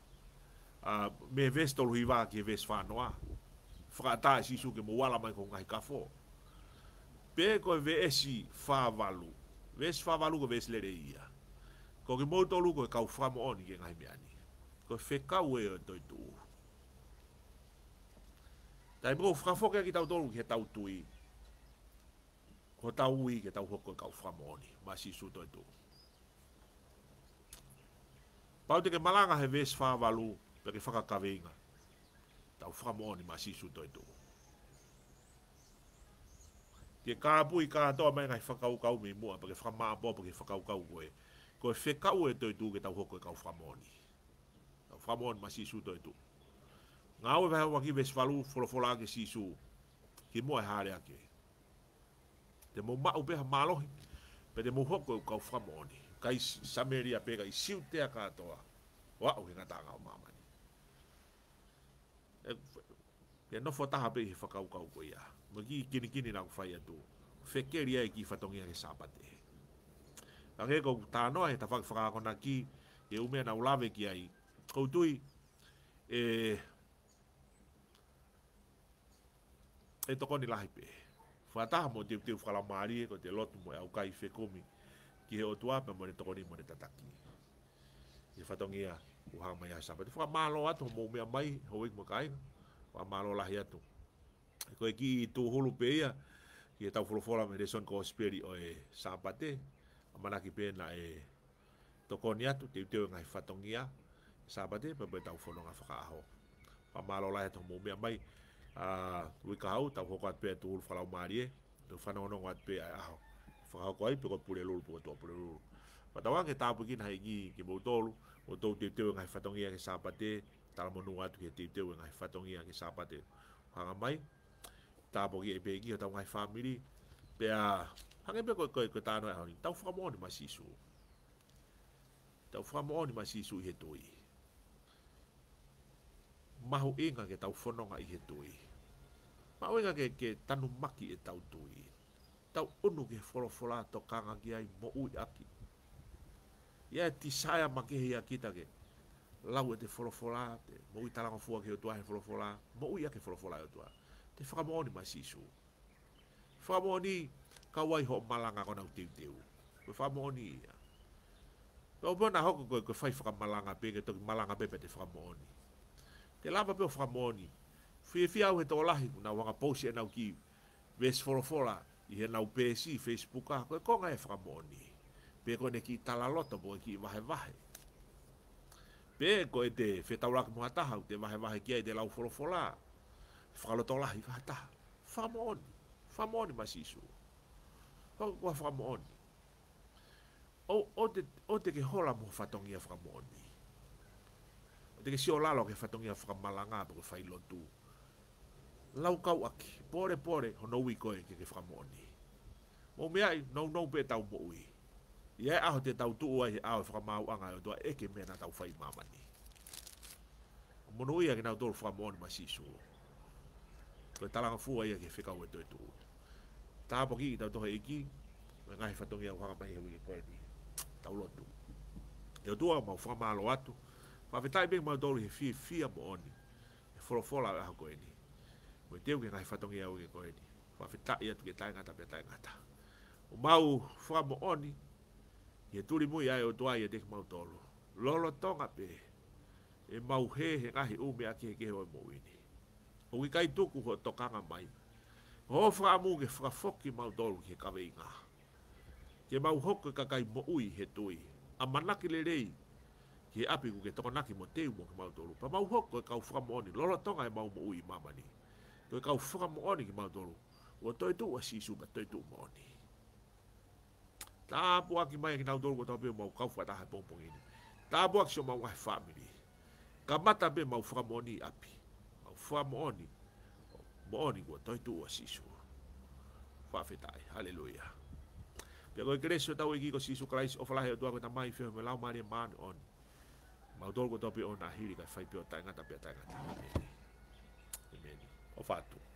a me vesto lo iva ki ves fa noa fra ta si su ke moala mai ko kai kafo pe ko e ve esi fa valu ves fa valu ko ves le re ia ko ki moto lu ko e ka fa mo oni ke ngai me ani ko fe ka we to to dai bro fra fo ke ki ta to lu ke ta tui ko ta ui ke ta ho ko e ka fa mo oni ma si su to to Pau te ke malanga he vesfa valu, la ke faka kavinga tau faka moni ma sisu toi tu ke ka bui ka to mai ngai faka u ka u mi mua pake faka ma bo pake faka u ka u koe koe fe ka u e toi ke tau hoko e ka u faka moni tau faka moni ma sisu toi tu ngā ue vahe waki ves falu folofola ke sisu ki mua e hale ake de mo ma upeha malohi pe de mo hoko e ka u faka moni kai samaria pega i siu te a katoa wa u ke ngata ngā u ya eh, eh, no fota ha pe fa kau kau ko ya no ki kini kini na fa ya tu fe e ri ai ki fa a ke ko ta no ai ta fa fa ko na ki e u me na u lave ki ai ko tu e e to ni lahi pe fa ta mo ti ti fa la mari e ko te lotu mo e au kai fe komi ki he o tu ape mo ni to ni mo ni ta ta ki e fa u ha mai asa pa fa malo atu mo me mai ho ik mo kai fa malo ya hiatu ko ki tu hulu pe ia ki e ta folo fola me reson ko speri o e sapate amalaki pe na e tokoni atu te te ngai fatongia sapate pe pe ta folo ho fa malo la hiatu mo me mai a wi ka hau pe tu fala mari tu fa no no wat pe e a ho fa ko ai pe ko pure lulu pe ko pure lulu Patawa ke tapu kin hai ki ke o tou te teu ngai fatongi ake sapate tala monu atu ke te teu ngai fatongi ake sapate hanga mai tapo ki e pegi o tau ngai family pe a hanga pe koe koe koe tano e haoni tau fuka moni masisu tau fuka moni masisu i he tui mahu inga ke tau fononga i he tui mahu inga ke, ke tanu maki e tau tui tau unu ke folofola to kanga ki ai mo ui aki ia e tisaia makehi a kitake lau e te folofola te mou i talanga fua ke otua he folofola mou i ake folofola e otua te whakamooni mai sisu whakamooni ka wai ho malanga kona u teu teu koe whakamooni ia Tau bana hoko koe koe fai whakamalanga pēke toki malanga pēpe te whakamooni. Te lapa pēo whakamooni. Fie fie au he tō lahi kuna wanga pōsi e nau ki Vesforofora i he nau PSI, Facebooka, koe konga e whakamooni pe ko ne ki tala lota po e ki wahe wahe. Pe ko e te whetaura ki mua taha, te wahe wahe kia i te lau wholo wholā, whakaloto lahi wha taha. Whamo oni, whamo oni mas isu. Hau kua whamo oni. O, o, te, o te ke hola mua whatongi a whamo oni. O te ke si o lalo ke whatongi a whamalanga po ke whailontu. Lau kau aki, pore pore, hono wiko e ke ke whamo oni. Mou mea i, nou nou pe tau mou ii ia e aho te tautuu ai he aho e whakamauanga e toa eke mena tau whai mamani. Mono ia ki nau tōru whakamoni masi su. Koe talanga fua ia ki he whikau e toi tū. Tāpo ki ki tau toha iki, me ngahi whatongi au whakamahi hui e koe ni. Tau lotu. Eo tua mau whakamalo atu, whawhetai bengi mau tōru he fia fia mooni. E wholo wholo e aho koe ni. Koe teo ki ngahi whatongi au e koe ni. Whawhetai atu ke taingata pia taingata. O mau whakamooni, Ia tuli mui ai o tuai e teki tolo. Lolo tonga pe. E mau he he ngahi ume a kehe kehe oi mouini. O ki kai tuku ho tokanga mai. Ho fra mungi fra foki mautolo ki he kawe inga. Ke mau hoko ka kai moui he tui. A manaki le rei. Ki api ku ke tokonaki mo teu mo ki mautolo. Pa mau hoko e kau fra mooni. Lolo tonga e mau moui mamani. Koe kau fra mooni ki mautolo. O toi tu sisu ma toi tu mooni. Mm. Tāpua ki mai ki nau tōru tapi mau kau whataha pōpong ini. Tāpua ki so mau ai whamiri. Ka mau famoni api. Mau famoni. Mooni kua toi tua sisu. Whawhetai. Hallelujah. Pia koe keresio tau iki e ko sisu Christ of lahe o tua ko tamai whio me lau mani on. Mau tōru ko on pia o fai kai whaipio tapi pia taingata. Amen. Amen.